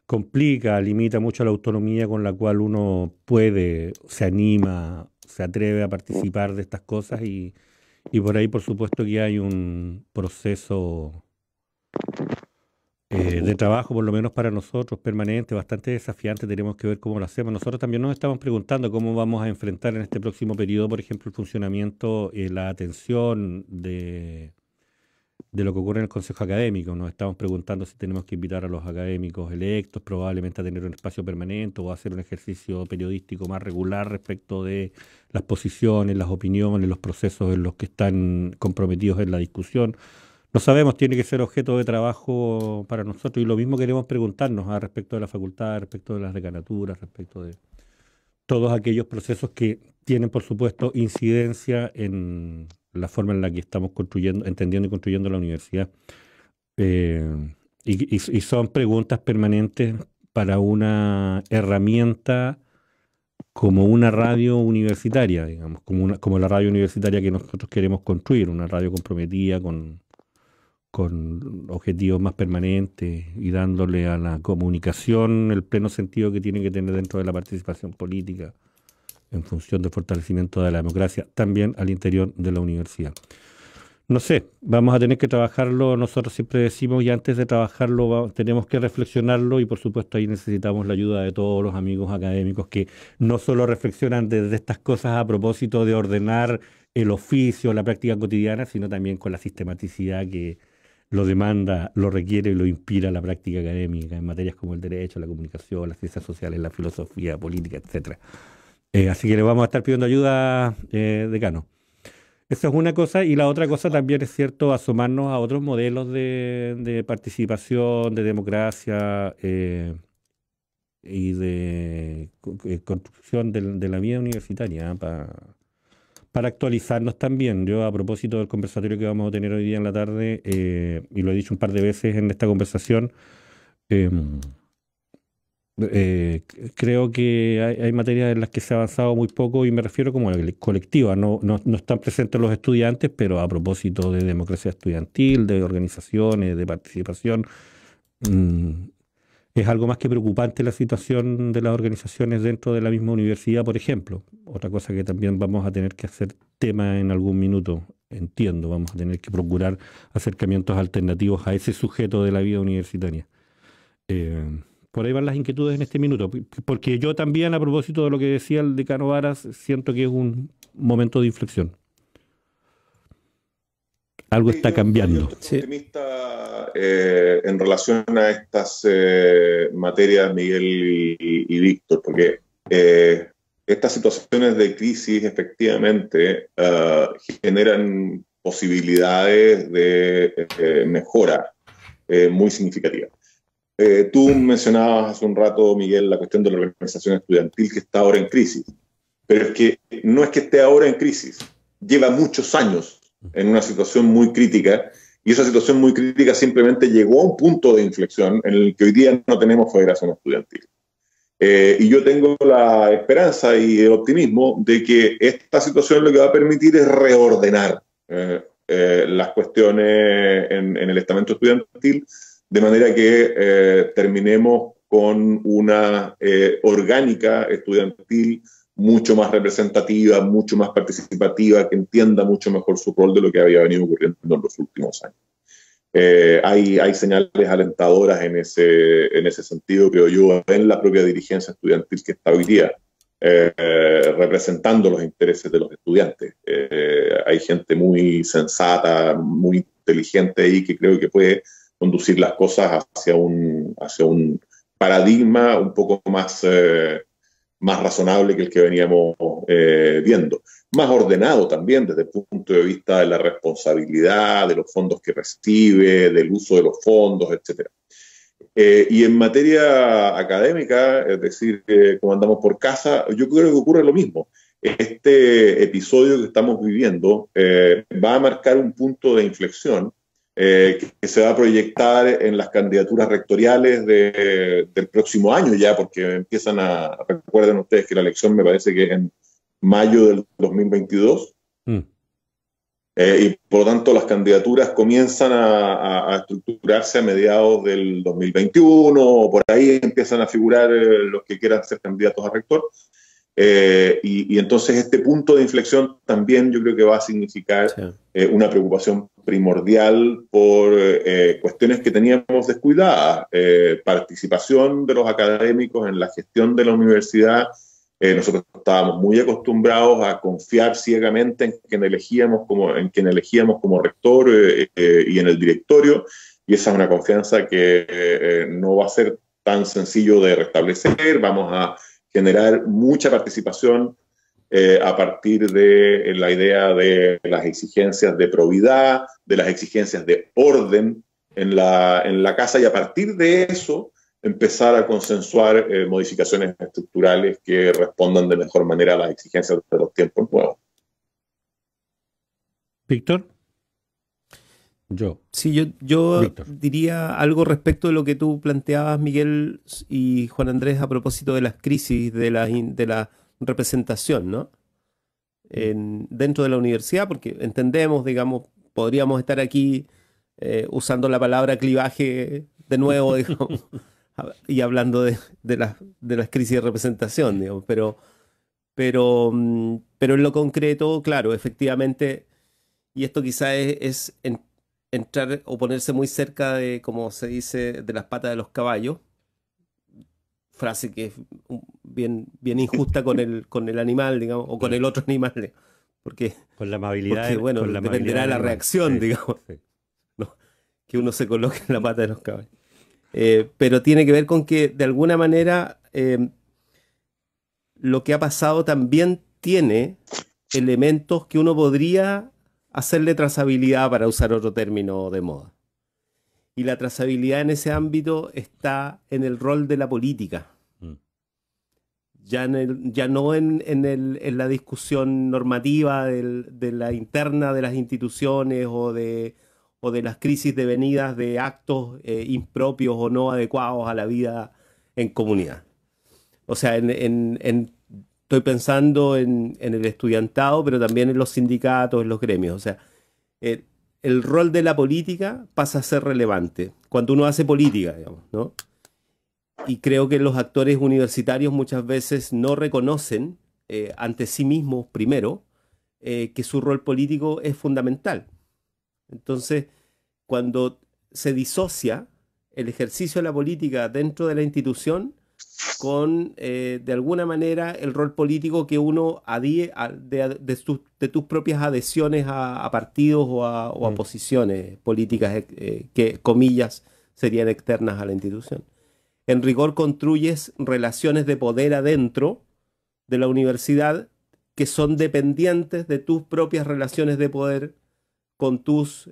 complica, limita mucho la autonomía con la cual uno puede, se anima, se atreve a participar de estas cosas y por ahí, por supuesto, que hay un proceso eh, de trabajo, por lo menos para nosotros, permanente, bastante desafiante. Tenemos que ver cómo lo hacemos. Nosotros también nos estamos preguntando cómo vamos a enfrentar en este próximo periodo, por ejemplo, el funcionamiento, eh, la atención de, de lo que ocurre en el Consejo Académico. Nos estamos preguntando si tenemos que invitar a los académicos electos, probablemente a tener un espacio permanente o hacer un ejercicio periodístico más regular respecto de las posiciones, las opiniones, los procesos en los que están comprometidos en la discusión. No sabemos, tiene que ser objeto de trabajo para nosotros y lo mismo queremos preguntarnos a ah, respecto de la facultad, respecto de las decanaturas, respecto de todos aquellos procesos que tienen, por supuesto, incidencia en la forma en la que estamos construyendo, entendiendo y construyendo la universidad. Eh, y, son preguntas permanentes para una herramienta como una radio universitaria, digamos, como, como la radio universitaria que nosotros queremos construir, una radio comprometida con, con objetivos más permanentes y dándole a la comunicación el pleno sentido que tiene que tener dentro de la participación política en función del fortalecimiento de la democracia, también al interior de la universidad. No sé, vamos a tener que trabajarlo, nosotros siempre decimos, y antes de trabajarlo tenemos que reflexionarlo y por supuesto ahí necesitamos la ayuda de todos los amigos académicos que no solo reflexionan desde estas cosas a propósito de ordenar el oficio, la práctica cotidiana, sino también con la sistematicidad que, lo demanda, lo requiere y lo inspira la práctica académica en materias como el derecho, la comunicación, las ciencias sociales, la filosofía, política, etc. Eh, así que le vamos a estar pidiendo ayuda, eh, decano. Esa es una cosa. Y la otra cosa también es cierto, asomarnos a otros modelos de, participación, de democracia eh, y de construcción de, de, la vida universitaria. para para actualizarnos también. Yo, a propósito del conversatorio que vamos a tener hoy día en la tarde, eh, y lo he dicho un par de veces en esta conversación, em, eh, creo que hay, materias en las que se ha avanzado muy poco y me refiero como la colectiva. No, no, están presentes los estudiantes, pero a propósito de democracia estudiantil, de organizaciones, de participación, mm, es algo más que preocupante la situación de las organizaciones dentro de la misma universidad, por ejemplo. Otra cosa que también vamos a tener que hacer tema en algún minuto, entiendo, vamos a tener que procurar acercamientos alternativos a ese sujeto de la vida universitaria. Eh, por ahí van las inquietudes en este minuto, porque yo también, a propósito de lo que decía el decano Varas, siento que es un momento de inflexión algo está cambiando. Eh, en relación a estas eh, materias, Miguel y, Víctor, porque eh, estas situaciones de crisis efectivamente ah, generan posibilidades de mejora muy significativas. tú mencionabas hace un rato, Miguel, la cuestión de la organización estudiantil que está ahora en crisis, pero es que no es que esté ahora en crisis, lleva muchos años en una situación muy crítica y esa situación muy crítica simplemente llegó a un punto de inflexión en el que hoy día no tenemos federación estudiantil. Eh, y yo tengo la esperanza y el optimismo de que esta situación lo que va a permitir es reordenar eh, eh, las cuestiones en, en, el estamento estudiantil de manera que terminemos con una orgánica estudiantil mucho más representativa, mucho más participativa, que entienda mucho mejor su rol de lo que había venido ocurriendo en los últimos años. Eh, hay, señales alentadoras en ese, en ese sentido, creo yo, en la propia dirigencia estudiantil que está hoy día, eh, representando los intereses de los estudiantes. Eh, hay gente muy sensata, muy inteligente ahí que creo que puede conducir las cosas hacia un, hacia un paradigma un poco más más razonable que el que veníamos eh, viendo. Más ordenado también desde el punto de vista de la responsabilidad, de los fondos que recibe, del uso de los fondos, etc. Eh, y en materia académica, es decir, eh, como andamos por casa, yo creo que ocurre lo mismo. Este episodio que estamos viviendo va a marcar un punto de inflexión eh, que se va a proyectar en las candidaturas rectoriales del próximo año ya, porque empiezan a, recuerden ustedes que la elección me parece que es en mayo del 2022. Mm. Eh, y por lo tanto las candidaturas comienzan a, estructurarse a mediados del 2021 o por ahí empiezan a figurar eh, los que quieran ser candidatos a rector. Eh, y, entonces este punto de inflexión también yo creo que va a significar eh, una preocupación primordial por eh, cuestiones que teníamos descuidadas, participación de los académicos en la gestión de la universidad. nosotros estábamos muy acostumbrados a confiar ciegamente en quien elegíamos como, en quien elegíamos como rector y en el directorio, y esa es una confianza que no va a ser tan sencillo de restablecer. Vamos a generar mucha participación eh, a partir de la idea de las exigencias de probidad, de las exigencias de orden en la, en la casa y a partir de eso empezar a consensuar eh, modificaciones estructurales que respondan de mejor manera a las exigencias de los tiempos nuevos. Víctor. Yo. yo, diría algo respecto de lo que tú planteabas, Miguel y Juan Andrés, a propósito de las crisis de la, de la representación, ¿no? dentro de la universidad, porque entendemos, digamos, podríamos estar aquí eh, usando la palabra clivaje de nuevo, *laughs* *laughs* y hablando de, de, de, las crisis de representación, digamos, pero, pero, mm, pero en lo concreto, claro, efectivamente, y esto quizás es, es en entrar o ponerse muy cerca de, como se dice, de las patas de los caballos. Frase que es bien, bien injusta con el, *laughs* con el animal, digamos, o con el otro animal. Porque, con la amabilidad. bueno, dependerá la reacción, digamos. que uno se coloque en la pata de los caballos. Eh, pero tiene que ver con que, de alguna manera, eh, lo que ha pasado también tiene elementos que uno podría hacerle trazabilidad para usar otro término de moda. Y la trazabilidad en ese ámbito está en el rol de la política. Mm. Ya, no en, la discusión normativa de la interna de las instituciones o de, las crisis devenidas de actos eh, impropios o no adecuados a la vida en comunidad. O sea, en, estoy pensando en, el estudiantado, pero también en los sindicatos, en los gremios. O sea, eh, el, rol de la política pasa a ser relevante cuando uno hace política, digamos, ¿no? Y creo que los actores universitarios muchas veces no reconocen eh, ante sí mismos, primero, eh, que su rol político es fundamental. Entonces, cuando se disocia el ejercicio de la política dentro de la institución, con, eh, de alguna manera, el rol político que uno adhiere de, tus propias adhesiones a, partidos o a, mm. posiciones políticas eh, eh, que, comillas, serían externas a la institución. En rigor, construyes relaciones de poder adentro de la universidad que son dependientes de tus propias relaciones de poder con tus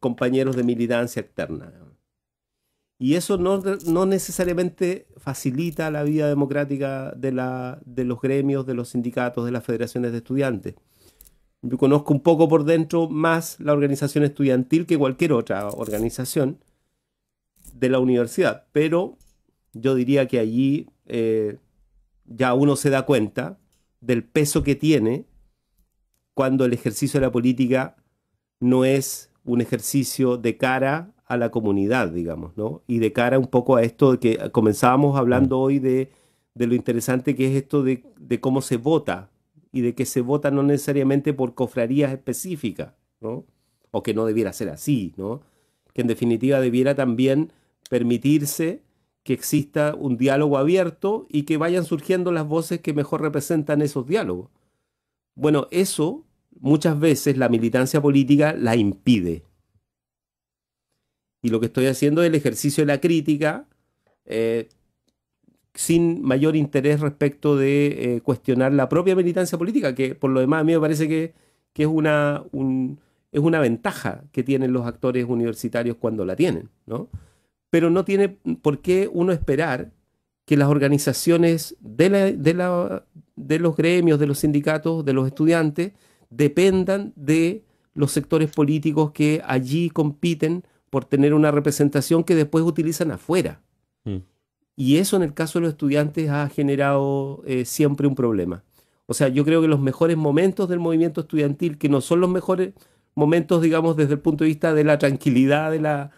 compañeros de militancia externa. Y eso no, necesariamente facilita la vida democrática de, la, de los gremios, de los sindicatos, de las federaciones de estudiantes. Yo conozco un poco por dentro más la organización estudiantil que cualquier otra organización de la universidad, pero yo diría que allí eh, ya uno se da cuenta del peso que tiene cuando el ejercicio de la política no es un ejercicio de cara a la comunidad, digamos, ¿no? Y de cara un poco a esto de que comenzábamos hablando hoy de, lo interesante que es esto de, de, cómo se vota y de que se vota no necesariamente por cofradías específicas, ¿no? O que no debiera ser así, ¿no? Que en definitiva debiera también permitirse que exista un diálogo abierto y que vayan surgiendo las voces que mejor representan esos diálogos. Bueno, eso muchas veces la militancia política la impide y lo que estoy haciendo es el ejercicio de la crítica eh, sin mayor interés respecto de eh, cuestionar la propia militancia política, que por lo demás a mí me parece que, es, una, es una ventaja que tienen los actores universitarios cuando la tienen, Pero no tiene por qué uno esperar que las organizaciones de, de los gremios, de los sindicatos, de los estudiantes, dependan de los sectores políticos que allí compiten por tener una representación que después utilizan afuera. Mm. Y eso en el caso de los estudiantes ha generado eh, siempre un problema. O sea, yo creo que los mejores momentos del movimiento estudiantil, que no son los mejores momentos, digamos, desde el punto de vista de la tranquilidad de la,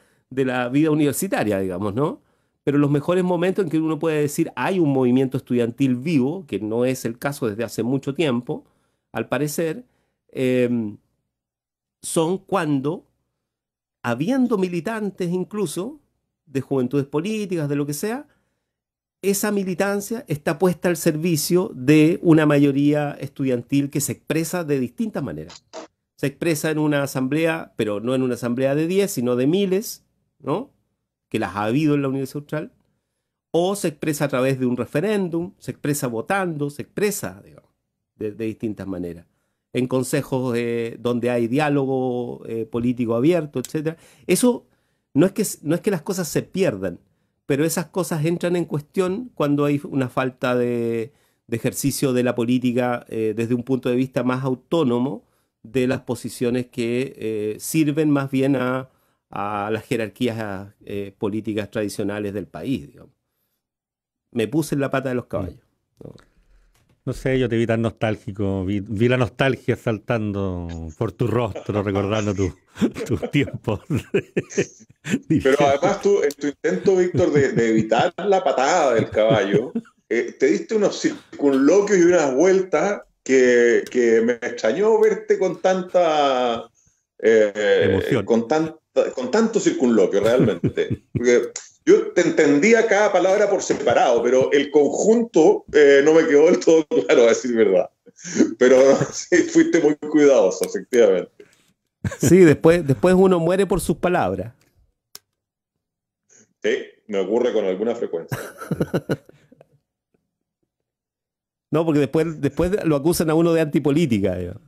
vida universitaria, digamos, ¿no? Pero los mejores momentos en que uno puede decir hay un movimiento estudiantil vivo, que no es el caso desde hace mucho tiempo, al parecer, eh, son cuando habiendo militantes incluso de juventudes políticas, de lo que sea, esa militancia está puesta al servicio de una mayoría estudiantil que se expresa de distintas maneras. Se expresa en una asamblea, pero no en una asamblea de 10, sino de miles, ¿no? Que las ha habido en la Universidad Austral. O se expresa a través de un referéndum, se expresa votando, se expresa, de distintas maneras en consejos eh, donde hay diálogo eh, político abierto, etc. Eso no es, que, no es que las cosas se pierdan, pero esas cosas entran en cuestión cuando hay una falta de, ejercicio de la política eh, desde un punto de vista más autónomo de las posiciones que sirven más bien a, las jerarquías políticas tradicionales del país. Me puse en la pata de los mm. caballos. No sé, yo te vi tan nostálgico, vi, la nostalgia saltando por tu rostro, recordando *laughs* tus tiempos. Pero además tú, en tu intento, Víctor, de, evitar la patada del caballo, eh, te diste unos circunloquios y unas vueltas que, me extrañó verte con tanta... Eh, Emoción. Con tanta con tanto circunloquio realmente. *laughs* yo te entendía cada palabra por separado, pero el conjunto eh, no me quedó del todo claro, a decir verdad. Pero *laughs* fuiste muy cuidadoso, efectivamente. Sí, después, después uno muere por sus palabras. Sí, me ocurre con alguna frecuencia. *laughs* No, porque después, después lo acusan a uno de antipolítica. Digamos.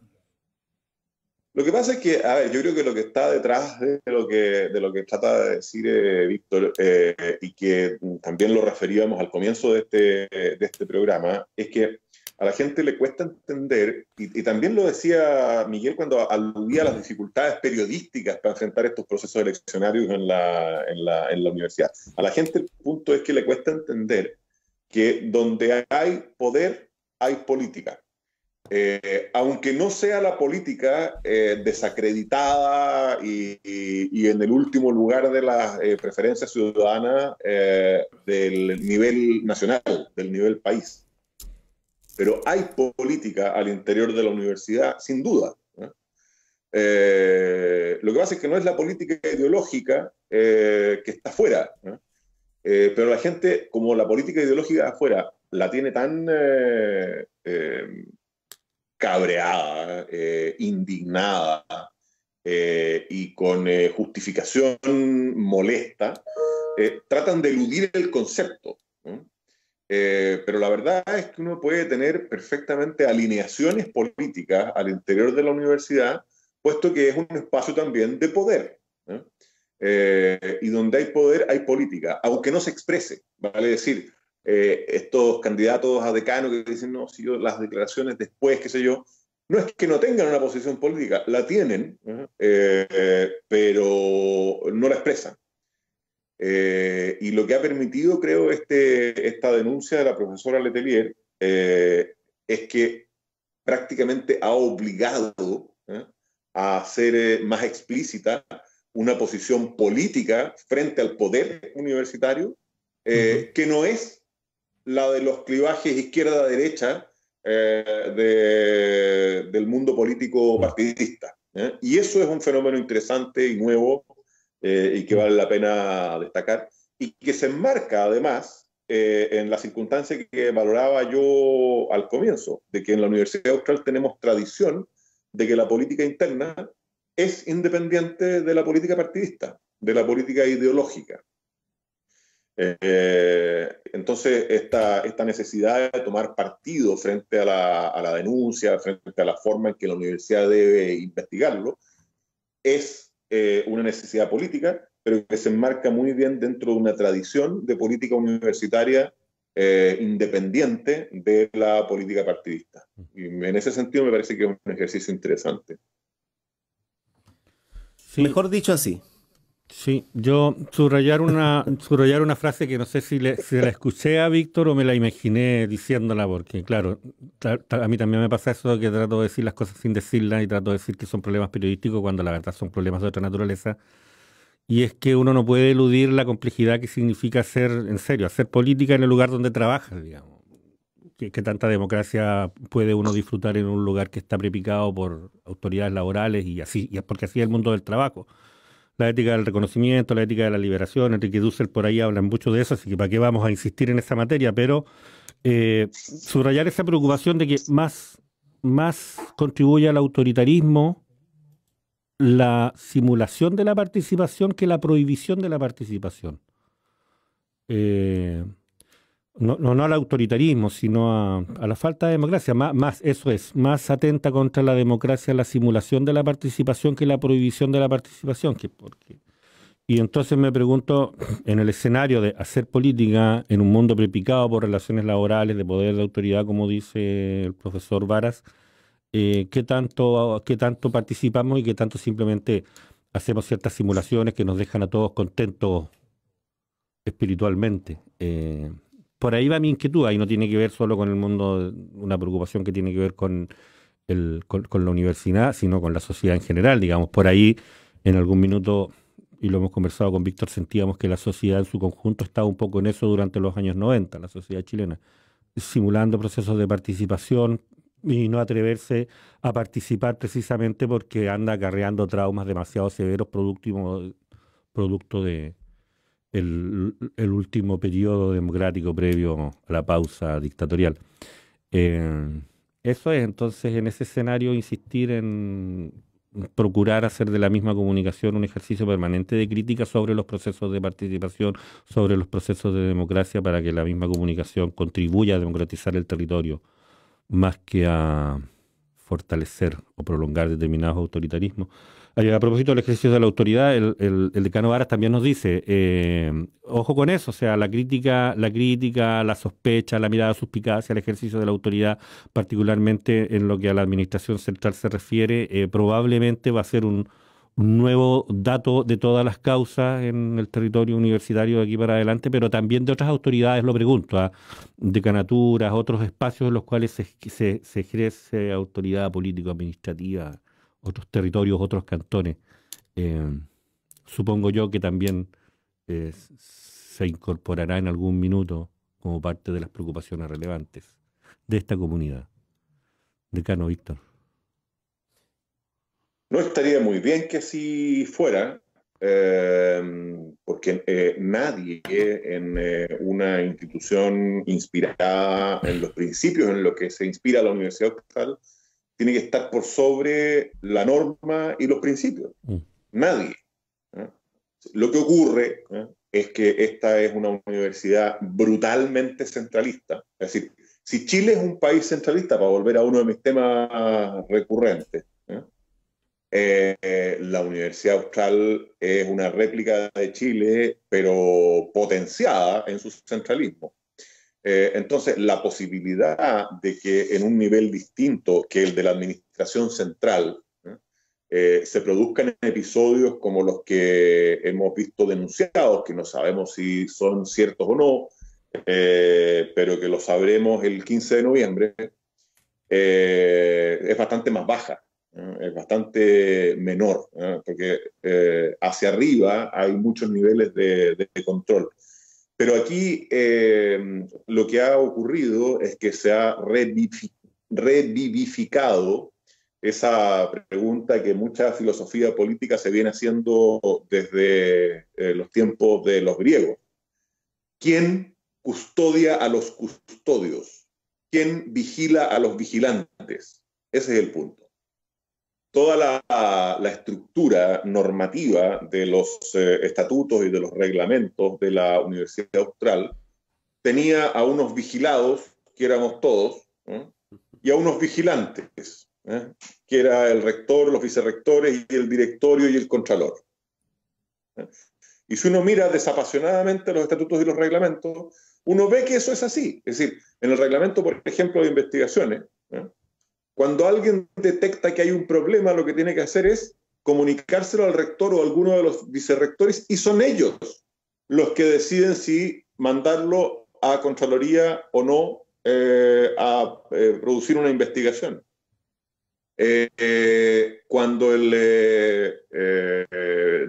Lo que pasa es que, a ver, yo creo que lo que está detrás de lo que, de lo que trata de decir eh, Víctor, eh, y que también lo referíamos al comienzo de este, de este programa, es que a la gente le cuesta entender, y, y también lo decía Miguel cuando aludía a las dificultades periodísticas para enfrentar estos procesos eleccionarios en la, en la, en la universidad. A la gente el punto es que le cuesta entender que donde hay poder, hay política eh, aunque no sea la política eh, desacreditada y, en el último lugar de las eh, preferencias ciudadanas del nivel nacional, del nivel país. Pero hay política al interior de la universidad, sin duda. lo que pasa es que no es la política ideológica que está afuera, pero la gente, como la política ideológica afuera la tiene tan cabreada, eh, indignada eh, y con eh, justificación molesta, tratan de eludir el concepto. pero la verdad es que uno puede tener perfectamente alineaciones políticas al interior de la universidad, puesto que es un espacio también de poder. y donde hay poder hay política, aunque no se exprese, vale decir, eh, estos candidatos a decano que dicen, no, si yo las declaraciones después, qué sé yo, no es que no tengan una posición política, la tienen, eh, pero no la expresan. Eh, y lo que ha permitido, creo, este, esta denuncia de la profesora Letelier es que prácticamente ha obligado a hacer más explícita una posición política frente al poder universitario que no es la de los clivajes izquierda-derecha eh, del mundo político partidista. ¿eh? Y eso es un fenómeno interesante y nuevo eh, y que vale la pena destacar y que se enmarca además en la circunstancia que valoraba yo al comienzo, de que en la Universidad Austral tenemos tradición de que la política interna es independiente de la política partidista, de la política ideológica. Eh, entonces, esta, esta, necesidad de tomar partido frente a la, a la, denuncia, frente a la forma en que la universidad debe investigarlo, es eh, una necesidad política, pero que se enmarca muy bien dentro de una tradición de política universitaria eh, independiente de la política partidista. Y en ese sentido me parece que es un ejercicio interesante. Mejor dicho así. Sí, yo subrayar una, subrayar una frase que no sé si, si la escuché a Víctor o me la imaginé diciéndola, porque claro, a mí también me pasa eso que trato de decir las cosas sin decirlas y trato de decir que son problemas periodísticos cuando la verdad son problemas de otra naturaleza. Y es que uno no puede eludir la complejidad que significa hacer, en serio, hacer política en el lugar donde trabajas, digamos. Que, tanta democracia puede uno disfrutar en un lugar que está prepicado por autoridades laborales y así, y porque así es el mundo del trabajo la ética del reconocimiento, la ética de la liberación, Enrique Dussel por ahí hablan mucho de eso, así que para qué vamos a insistir en esa materia, pero eh, subrayar esa preocupación de que más, más contribuye al autoritarismo la simulación de la participación que la prohibición de la participación. Eh, no, no, al autoritarismo, sino a, la falta de democracia, más, más, eso es, más atenta contra la democracia la simulación de la participación que la prohibición de la participación. Que porque... Y entonces me pregunto, en el escenario de hacer política en un mundo prepicado por relaciones laborales, de poder de autoridad, como dice el profesor Varas, eh, ¿qué, tanto, tanto participamos y qué tanto simplemente hacemos ciertas simulaciones que nos dejan a todos contentos espiritualmente? Eh, por ahí va mi inquietud, ahí no tiene que ver solo con el mundo, una preocupación que tiene que ver con, el, con, la universidad, sino con la sociedad en general, digamos, por ahí en algún minuto y lo hemos conversado con Víctor, sentíamos que la sociedad en su conjunto estaba un poco en eso durante los años 90, la sociedad chilena, simulando procesos de participación y no atreverse a participar precisamente porque anda acarreando traumas demasiado severos producto, producto de, el, último periodo democrático previo a la pausa dictatorial. Eh, eso es, entonces, en ese escenario insistir en procurar hacer de la misma comunicación un ejercicio permanente de crítica sobre los procesos de participación, sobre los procesos de democracia, para que la misma comunicación contribuya a democratizar el territorio, más que a fortalecer o prolongar determinados autoritarismos. A propósito del ejercicio de la autoridad, el, el, el decano Varas también nos dice, eh, ojo con eso, o sea, la crítica, la crítica, la sospecha, la mirada suspicaz hacia el ejercicio de la autoridad, particularmente en lo que a la administración central se refiere, eh, probablemente va a ser un, nuevo dato de todas las causas en el territorio universitario de aquí para adelante, pero también de otras autoridades, lo pregunto, ¿ah? decanaturas, otros espacios en los cuales se, se, se ejerce autoridad político-administrativa otros territorios, otros cantones. Eh, supongo yo que también eh, se incorporará en algún minuto como parte de las preocupaciones relevantes de esta comunidad. Decano Víctor. No estaría muy bien que así fuera, eh, porque nadie en una institución inspirada en los principios en lo que se inspira la Universidad Austral tiene que estar por sobre la norma y los principios. Mm. Nadie. ¿eh? Lo que ocurre ¿eh? es que esta es una universidad brutalmente centralista. Es decir, si Chile es un país centralista, para volver a uno de mis temas recurrentes, ¿eh? la Universidad Austral es una réplica de Chile, pero potenciada en su centralismo. Eh, entonces, la posibilidad de que en un nivel distinto que el de la administración central eh, se produzcan episodios como los que hemos visto denunciados, que no sabemos si son ciertos o no, eh, pero que lo sabremos el 15 de noviembre, es bastante más baja, es bastante menor, porque hacia arriba hay muchos niveles de, de control. Pero aquí eh, lo que ha ocurrido es que se ha revivificado esa pregunta que mucha filosofía política se viene haciendo desde eh, los tiempos de los griegos. ¿Quién custodia a los custodios? ¿Quién vigila a los vigilantes? Ese es el punto toda la, estructura normativa de los eh, estatutos y de los reglamentos de la Universidad Austral tenía a unos vigilados, que éramos todos, ¿eh? y a unos vigilantes, ¿eh? que era el rector, los vicerrectores y el directorio y el contralor. Y si uno mira desapasionadamente los estatutos y los reglamentos, uno ve que eso es así. Es decir, en el reglamento, por ejemplo, de investigaciones, cuando alguien detecta que hay un problema, lo que tiene que hacer es comunicárselo al rector o a alguno de los vicerrectores y son ellos los que deciden si mandarlo a Contraloría o no eh, a eh, producir una investigación. Eh, cuando el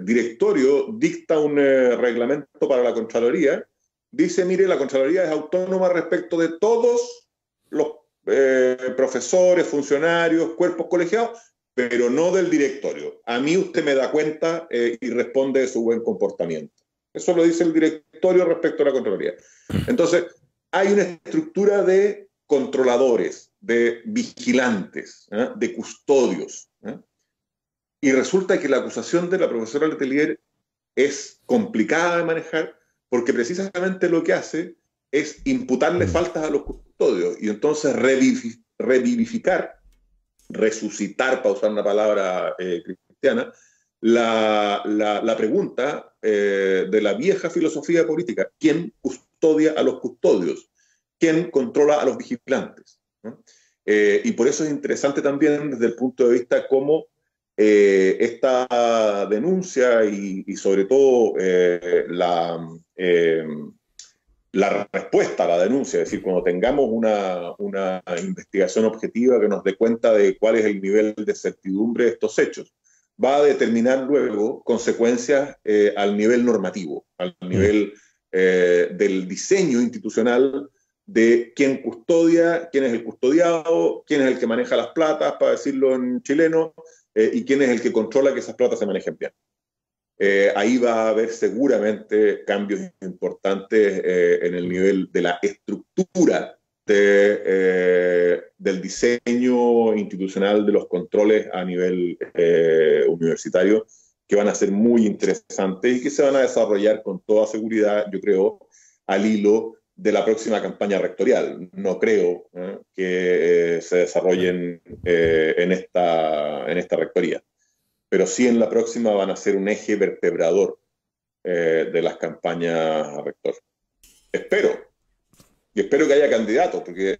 directorio dicta un reglamento para la Contraloría, dice, mire, la Contraloría es autónoma respecto de todos los eh, profesores, funcionarios, cuerpos colegiados, pero no del directorio. A mí usted me da cuenta eh, y responde de su buen comportamiento. Eso lo dice el directorio respecto a la Contraloría. Mm. Entonces, hay una estructura de controladores, de vigilantes, ¿eh? de custodios. Y resulta que la acusación de la profesora Letelier es complicada de manejar porque precisamente lo que hace es imputarle mm. faltas a los custodios y entonces revivificar, resucitar, para usar una palabra eh, cristiana, la, pregunta eh, de la vieja filosofía política, ¿quién custodia a los custodios? ¿Quién controla a los vigilantes? Eh, y por eso es interesante también desde el punto de vista cómo esta denuncia y, sobre todo la, la respuesta a la denuncia, es decir, cuando tengamos una, investigación objetiva que nos dé cuenta de cuál es el nivel de certidumbre de estos hechos, va a determinar luego consecuencias eh, al nivel normativo, al mm. nivel eh, del diseño institucional de quién custodia, quién es el custodiado, quién es el que maneja las platas, para decirlo en chileno, eh, y quién es el que controla que esas platas se manejen bien. Eh, ahí va a haber seguramente cambios importantes eh, en el nivel de la estructura eh, del diseño institucional de los controles a nivel universitario, que van a ser muy interesantes y que se van a desarrollar con toda seguridad, yo creo, al hilo de la próxima campaña rectorial. No creo que se desarrollen en, esta, en esta rectoría pero sí en la próxima van a ser un eje vertebrador eh, de las campañas a rector. Espero, y espero que haya candidatos, porque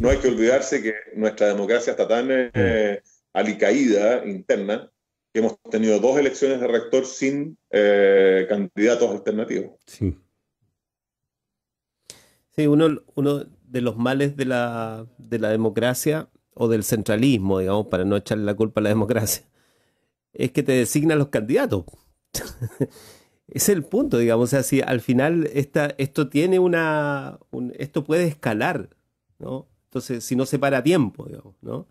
no hay que olvidarse que nuestra democracia está tan eh, alicaída interna que hemos tenido dos elecciones de rector sin eh, candidatos alternativos. Sí. uno, de los males de la, de la democracia o del centralismo, digamos, para no echarle la culpa a la democracia, es que te designan los candidatos. *laughs* es el punto, digamos. O si al final esta, esto tiene una. esto puede escalar, ¿no? Entonces, si no se para tiempo, ¿no?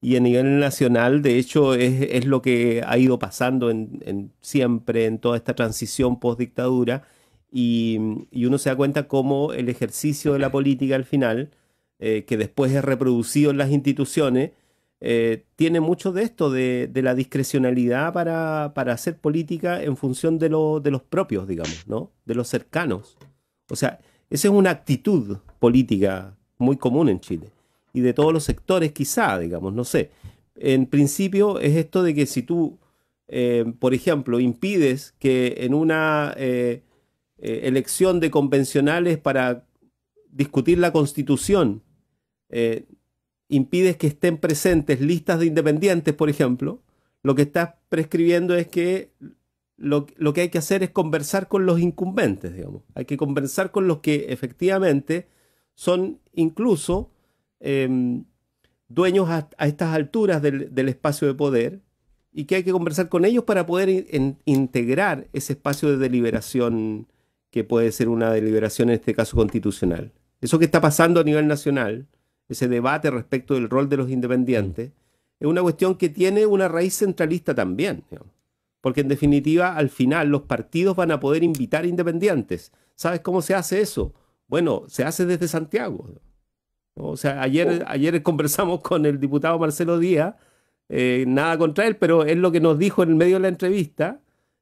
Y a nivel nacional, de hecho, es, lo que ha ido pasando en, siempre en toda esta transición post-dictadura. Y, y, uno se da cuenta cómo el ejercicio de la política al final, eh, que después es reproducido en las instituciones, eh, tiene mucho de esto, de, la discrecionalidad para, hacer política en función de, los propios, digamos, ¿no? De los cercanos. O sea, esa es una actitud política muy común en Chile. Y de todos los sectores quizá, digamos, no sé. En principio es esto de que si tú, eh, por ejemplo, impides que en una eh, elección de convencionales para discutir la constitución, impides que estén presentes listas de independientes, por ejemplo, lo que estás prescribiendo es que lo, que hay que hacer es conversar con los incumbentes, digamos. Hay que conversar con los que efectivamente son incluso em, dueños a, estas alturas del, espacio de poder y que hay que conversar con ellos para poder integrar ese espacio de deliberación que puede ser una deliberación en este caso constitucional. Eso que está pasando a nivel nacional, ese debate respecto del rol de los independientes, mm. es una cuestión que tiene una raíz centralista también, porque en definitiva al final los partidos van a poder invitar independientes. ¿Sabes cómo se hace eso? Bueno, se hace desde Santiago. O sea, ayer, oh. ayer *laughs* conversamos con el diputado Marcelo Díaz, eh, nada contra él, pero es lo que nos dijo en el medio de la entrevista,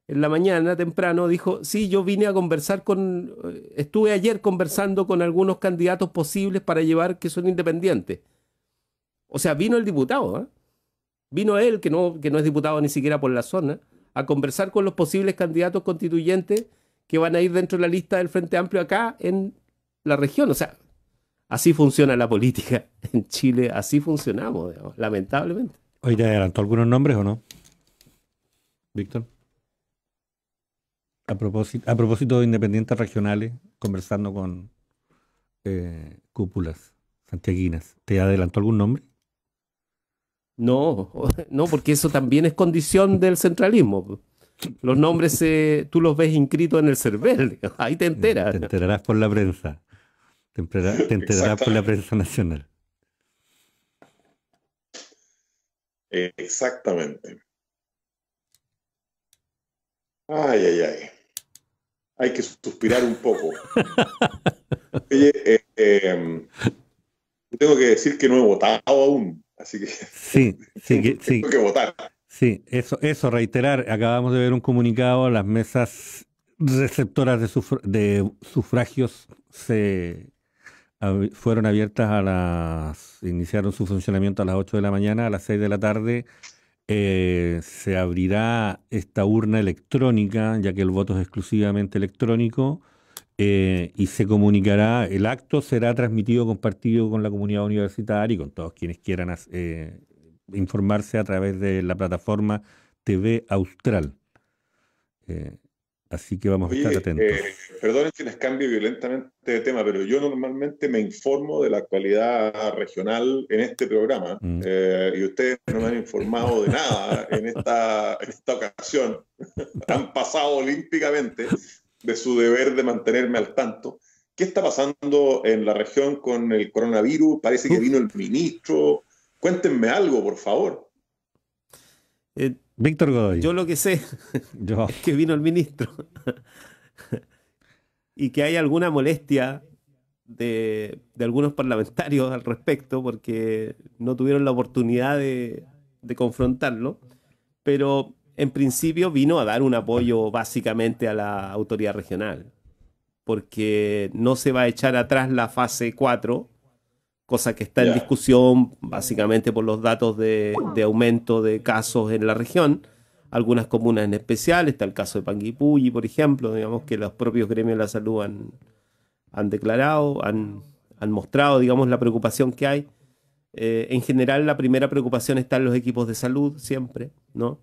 en la mañana temprano dijo, sí, yo vine a conversar con, eh, estuve ayer conversando con algunos candidatos posibles para llevar que son independientes. O sea, vino el diputado, ¿ah? vino él, que no, que no es diputado ni siquiera por la zona, a conversar con los posibles candidatos constituyentes que van a ir dentro de la lista del Frente Amplio acá en la región. O sea, así funciona la política *laughs* en Chile, así funcionamos, lamentablemente. Hoy te adelantó algunos nombres o no, Víctor. A propósito, de independientes regionales, conversando con eh, cúpulas santiaguinas, ¿te adelantó algún nombre? No, *laughs* no, porque eso también es condición del centralismo. Los nombres eh, tú los ves inscritos en el CERVEL, *laughs* ahí te enteras. Te enterarás por la prensa, te enterarás por la prensa nacional. Eh, exactamente. Ay, ay, ay. Hay que suspirar un poco. Oye, eh, eh, tengo que decir que no he votado aún, así que. Sí, sí, *laughs* sí. Tengo que votar. Sí, eso, eso, reiterar. Acabamos de ver un comunicado, las mesas receptoras de, sufragios se fueron abiertas a las. iniciaron su funcionamiento a las 8 de la mañana, a las 6 de la tarde eh, se abrirá esta urna electrónica, ya que el voto es exclusivamente electrónico, eh, y se comunicará, el acto será transmitido, compartido con la comunidad universitaria y con todos quienes quieran eh, informarse a través de la plataforma TV Austral. Así que vamos a estar atentos. Eh, si les cambio violentamente de tema, pero yo normalmente me informo de la actualidad regional en este programa mm. eh, y ustedes no me han informado de nada en esta, ocasión. han *laughs* pasado olímpicamente de su deber de mantenerme al tanto. ¿Qué está pasando en la región con el coronavirus? Parece que vino el ministro. Cuéntenme algo, por favor. Eh, Víctor Godoy. Yo lo que sé *laughs* Yo. es que vino el ministro y que hay alguna molestia de, algunos parlamentarios al respecto porque no tuvieron la oportunidad de, de confrontarlo, pero en principio vino a dar un apoyo básicamente a la autoridad regional porque no se va a echar atrás la fase 4 cosa que está en discusión básicamente por los datos de, aumento de casos en la región. Algunas comunas en especial, está el caso de Panguipulli, por ejemplo, digamos que los propios gremios de la salud han, declarado, han, han mostrado, digamos, la preocupación que hay. Eh, en general, la primera preocupación está en los equipos de salud, siempre, ¿no?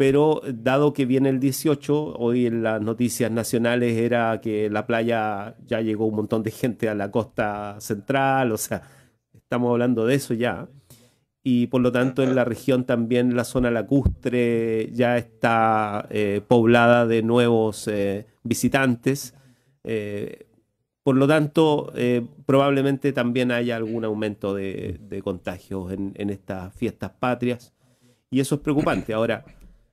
pero eh, dado que viene el 18, hoy en las noticias nacionales era que la playa ya llegó un montón de gente a la costa central, o sea, estamos hablando de eso ya. Y por lo tanto en la región también la zona lacustre ya está eh, poblada de nuevos eh, visitantes. por lo tanto, probablemente también haya algún aumento de, contagios en, en estas fiestas patrias. Y eso es preocupante. Ahora,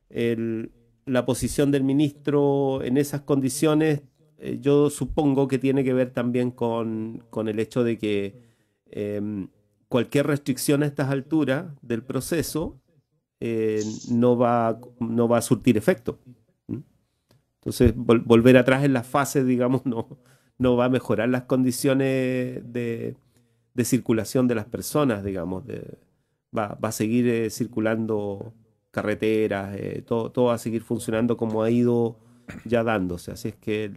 la posición del ministro en esas condiciones, eh, yo supongo que tiene que ver también con, el hecho de que em, cualquier restricción a estas alturas del proceso eh, no, va, no va a surtir efecto. Entonces, volver atrás en las fases, digamos, no, no va a mejorar las condiciones de, circulación de las personas, digamos. va a seguir eh, circulando carreteras, eh, todo, todo va a seguir funcionando como ha ido ya dándose. Así es que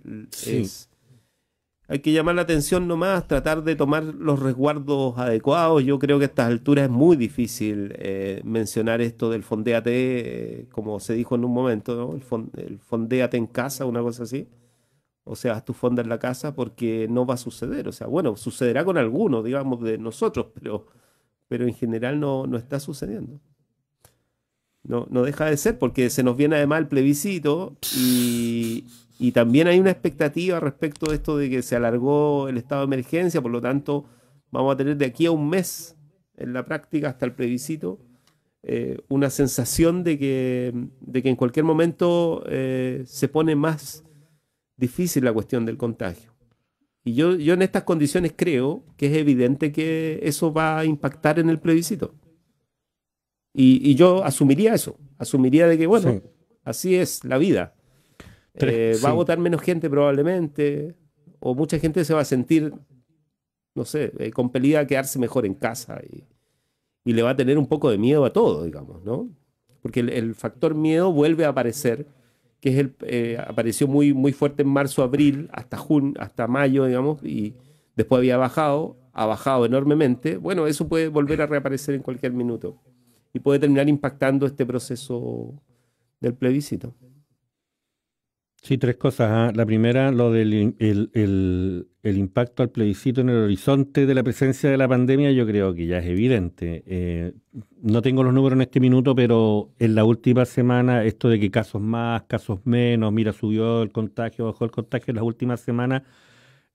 hay que llamar la atención nomás, tratar de tomar los resguardos adecuados. Yo creo que a estas alturas es muy difícil eh, mencionar esto del fondéate, eh, como se dijo en un momento, el, fondéate en casa, una cosa así. O sea, haz tu fonda en la casa porque no va a suceder. O sea, bueno, sucederá con algunos, digamos, de nosotros, pero, pero en general no, no está sucediendo. No, no deja de ser, porque se nos viene además el plebiscito y, también hay una expectativa respecto de esto de que se alargó el estado de emergencia, por lo tanto vamos a tener de aquí a un mes en la práctica hasta el plebiscito eh, una sensación de que, de que en cualquier momento eh, se pone más difícil la cuestión del contagio. Y yo en estas condiciones creo que es evidente que eso va a impactar en el plebiscito. Y, yo asumiría eso, asumiría de que, bueno, así es la vida. Eh, va a votar menos gente probablemente, o mucha gente se va a sentir, no sé, eh, compelida a quedarse mejor en casa y, le va a tener un poco de miedo a todo, digamos, ¿no? Porque el, factor miedo vuelve a aparecer, que es el, eh, apareció muy, muy fuerte en marzo, abril, hasta, jun, hasta mayo, digamos, y después había bajado, ha bajado enormemente. Bueno, eso puede volver a reaparecer en cualquier minuto y puede terminar impactando este proceso del plebiscito. Sí, tres cosas. ¿ah? La primera, lo del el, impacto al plebiscito en el horizonte de la presencia de la pandemia, yo creo que ya es evidente. Eh, no tengo los números en este minuto, pero en la última semana, esto de que casos más, casos menos, mira, subió el contagio, bajó el contagio, en las últimas semanas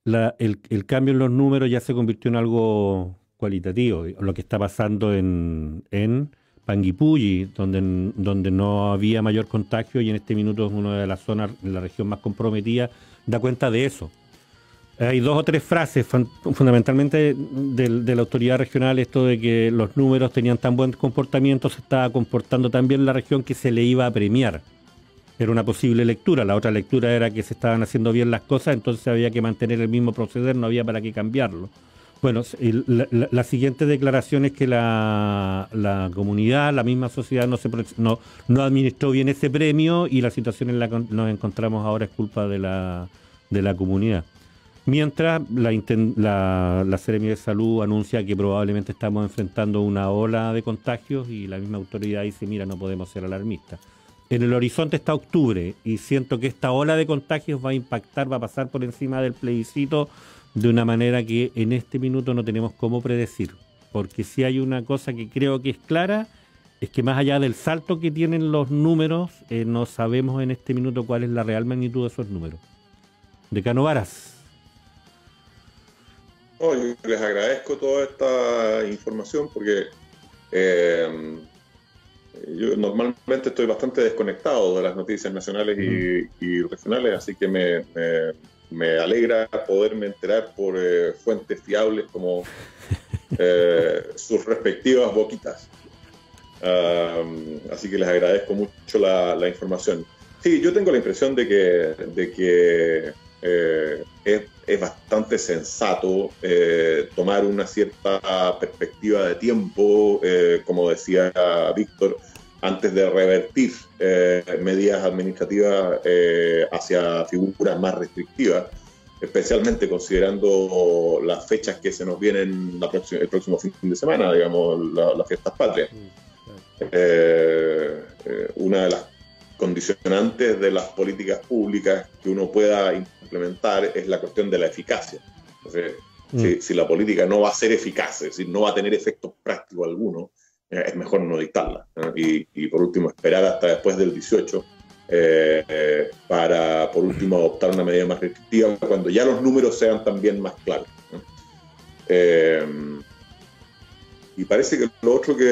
el, el, cambio en los números ya se convirtió en algo cualitativo, lo que está pasando en, en Panguipulli, donde, donde no había mayor contagio y en este minuto es una de las zonas, la región más comprometida, da cuenta de eso. Hay dos o tres frases, fundamentalmente de, de, la autoridad regional, esto de que los números tenían tan buen comportamiento, se estaba comportando tan bien la región que se le iba a premiar. Era una posible lectura, la otra lectura era que se estaban haciendo bien las cosas, entonces había que mantener el mismo proceder, no había para qué cambiarlo. Bueno, la, la, siguiente declaración es que la, comunidad, la misma sociedad no, se, no, no administró bien ese premio y la situación en la que nos encontramos ahora es culpa de la, de la comunidad. Mientras la, la, la Seremia de Salud anuncia que probablemente estamos enfrentando una ola de contagios y la misma autoridad dice, mira, no podemos ser alarmistas. En el horizonte está octubre y siento que esta ola de contagios va a impactar, va a pasar por encima del plebiscito de una manera que en este minuto no tenemos cómo predecir. Porque si hay una cosa que creo que es clara, es que más allá del salto que tienen los números, eh, no sabemos en este minuto cuál es la real magnitud de esos números. Decano Varas. les agradezco toda esta información porque eh, yo normalmente estoy bastante desconectado de las noticias nacionales y, regionales, así que me me alegra poderme enterar por eh, fuentes fiables como *laughs* eh, sus respectivas boquitas. así que les agradezco mucho la, información. Sí, yo tengo la impresión de que, de eh, es, es, bastante sensato tomar una cierta perspectiva de tiempo, como decía Víctor, antes de revertir eh, medidas administrativas eh, hacia figuras más restrictivas, especialmente considerando las fechas que se nos vienen el próximo fin de semana, digamos, las fiestas patrias. Eh, una de las condicionantes de las políticas públicas que uno pueda implementar es la cuestión de la eficacia. Mm. si, si, la política no va a ser eficaz, es decir, no va a tener efecto práctico alguno, eh, es mejor no dictarla. Y, por último, esperar hasta después del 18 eh, eh, para, por último, adoptar una medida más restrictiva cuando ya los números sean también más claros. Y parece que lo otro que,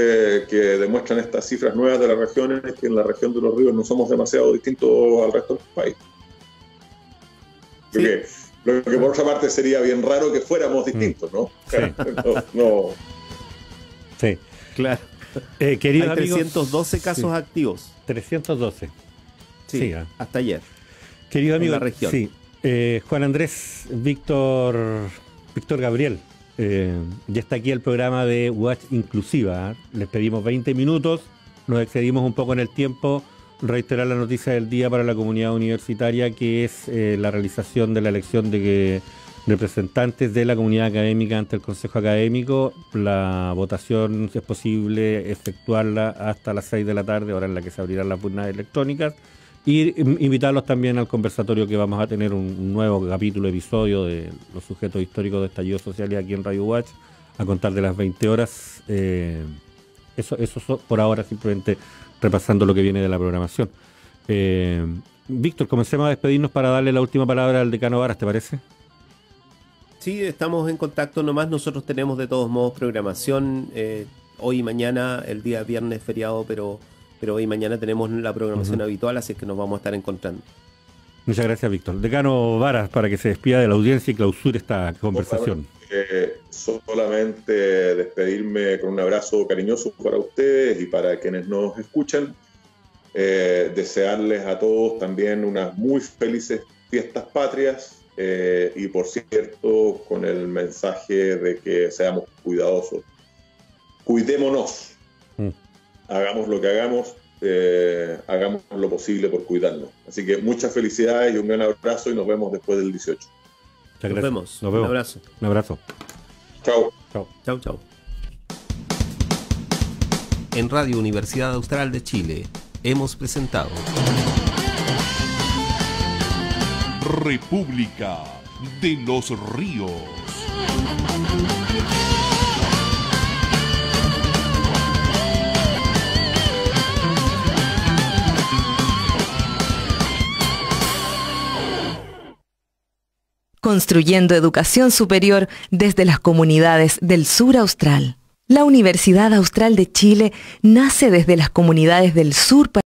demuestran estas cifras nuevas de las regiones es que en la región de los ríos no somos demasiado distintos al resto del país. Sí. Lo que por otra parte sería bien raro que fuéramos distintos, ¿no? *laughs* no. Sí. Claro. Eh, queridos 312 casos activos. 312. Sí, hasta ayer. ¿eh? Querido amigo, sí, eh, Juan Andrés, Víctor, Víctor Gabriel, ya está aquí el programa de Watch Inclusiva. Les pedimos 20 minutos, nos excedimos un poco en el tiempo. Reiterar la noticia del día para la comunidad universitaria, que es la realización de la elección de que representantes de la comunidad académica ante el Consejo Académico. La votación es posible efectuarla hasta las 6 de la tarde, hora en la que se abrirán las urnas electrónicas. Y invitarlos también al conversatorio que vamos a tener un nuevo capítulo, episodio de los sujetos históricos de estallidos sociales aquí en Radio Watch a contar de las 20 horas. Eh, eso, eso por ahora simplemente repasando lo que viene de la programación. Eh, Víctor, comencemos a despedirnos para darle la última palabra al decano Varas, ¿te parece? Sí, estamos en contacto nomás. Nosotros tenemos de todos modos programación eh, hoy y mañana, el día viernes feriado, pero, pero hoy y mañana tenemos la programación habitual, así que nos vamos a estar encontrando. Muchas gracias, Víctor. Decano Varas, para que se despida de la audiencia y clausure esta conversación. Eh, solamente, despedirme con un abrazo cariñoso para ustedes y para quienes nos escuchan. Eh, desearles a todos también unas muy felices fiestas patrias, eh, y por cierto con el mensaje de que seamos cuidadosos. Cuidémonos, mm. hagamos lo que hagamos, eh, hagamos lo posible por cuidarnos. Así que muchas felicidades y un gran abrazo y nos vemos después del 18. Nos vemos. Nos vemos. Un abrazo. Un abrazo. Chao. Chao. Chao, chao. En Radio Universidad Austral de Chile hemos presentado... República de los Ríos. Construyendo educación superior desde las comunidades del sur austral. La Universidad Austral de Chile nace desde las comunidades del sur.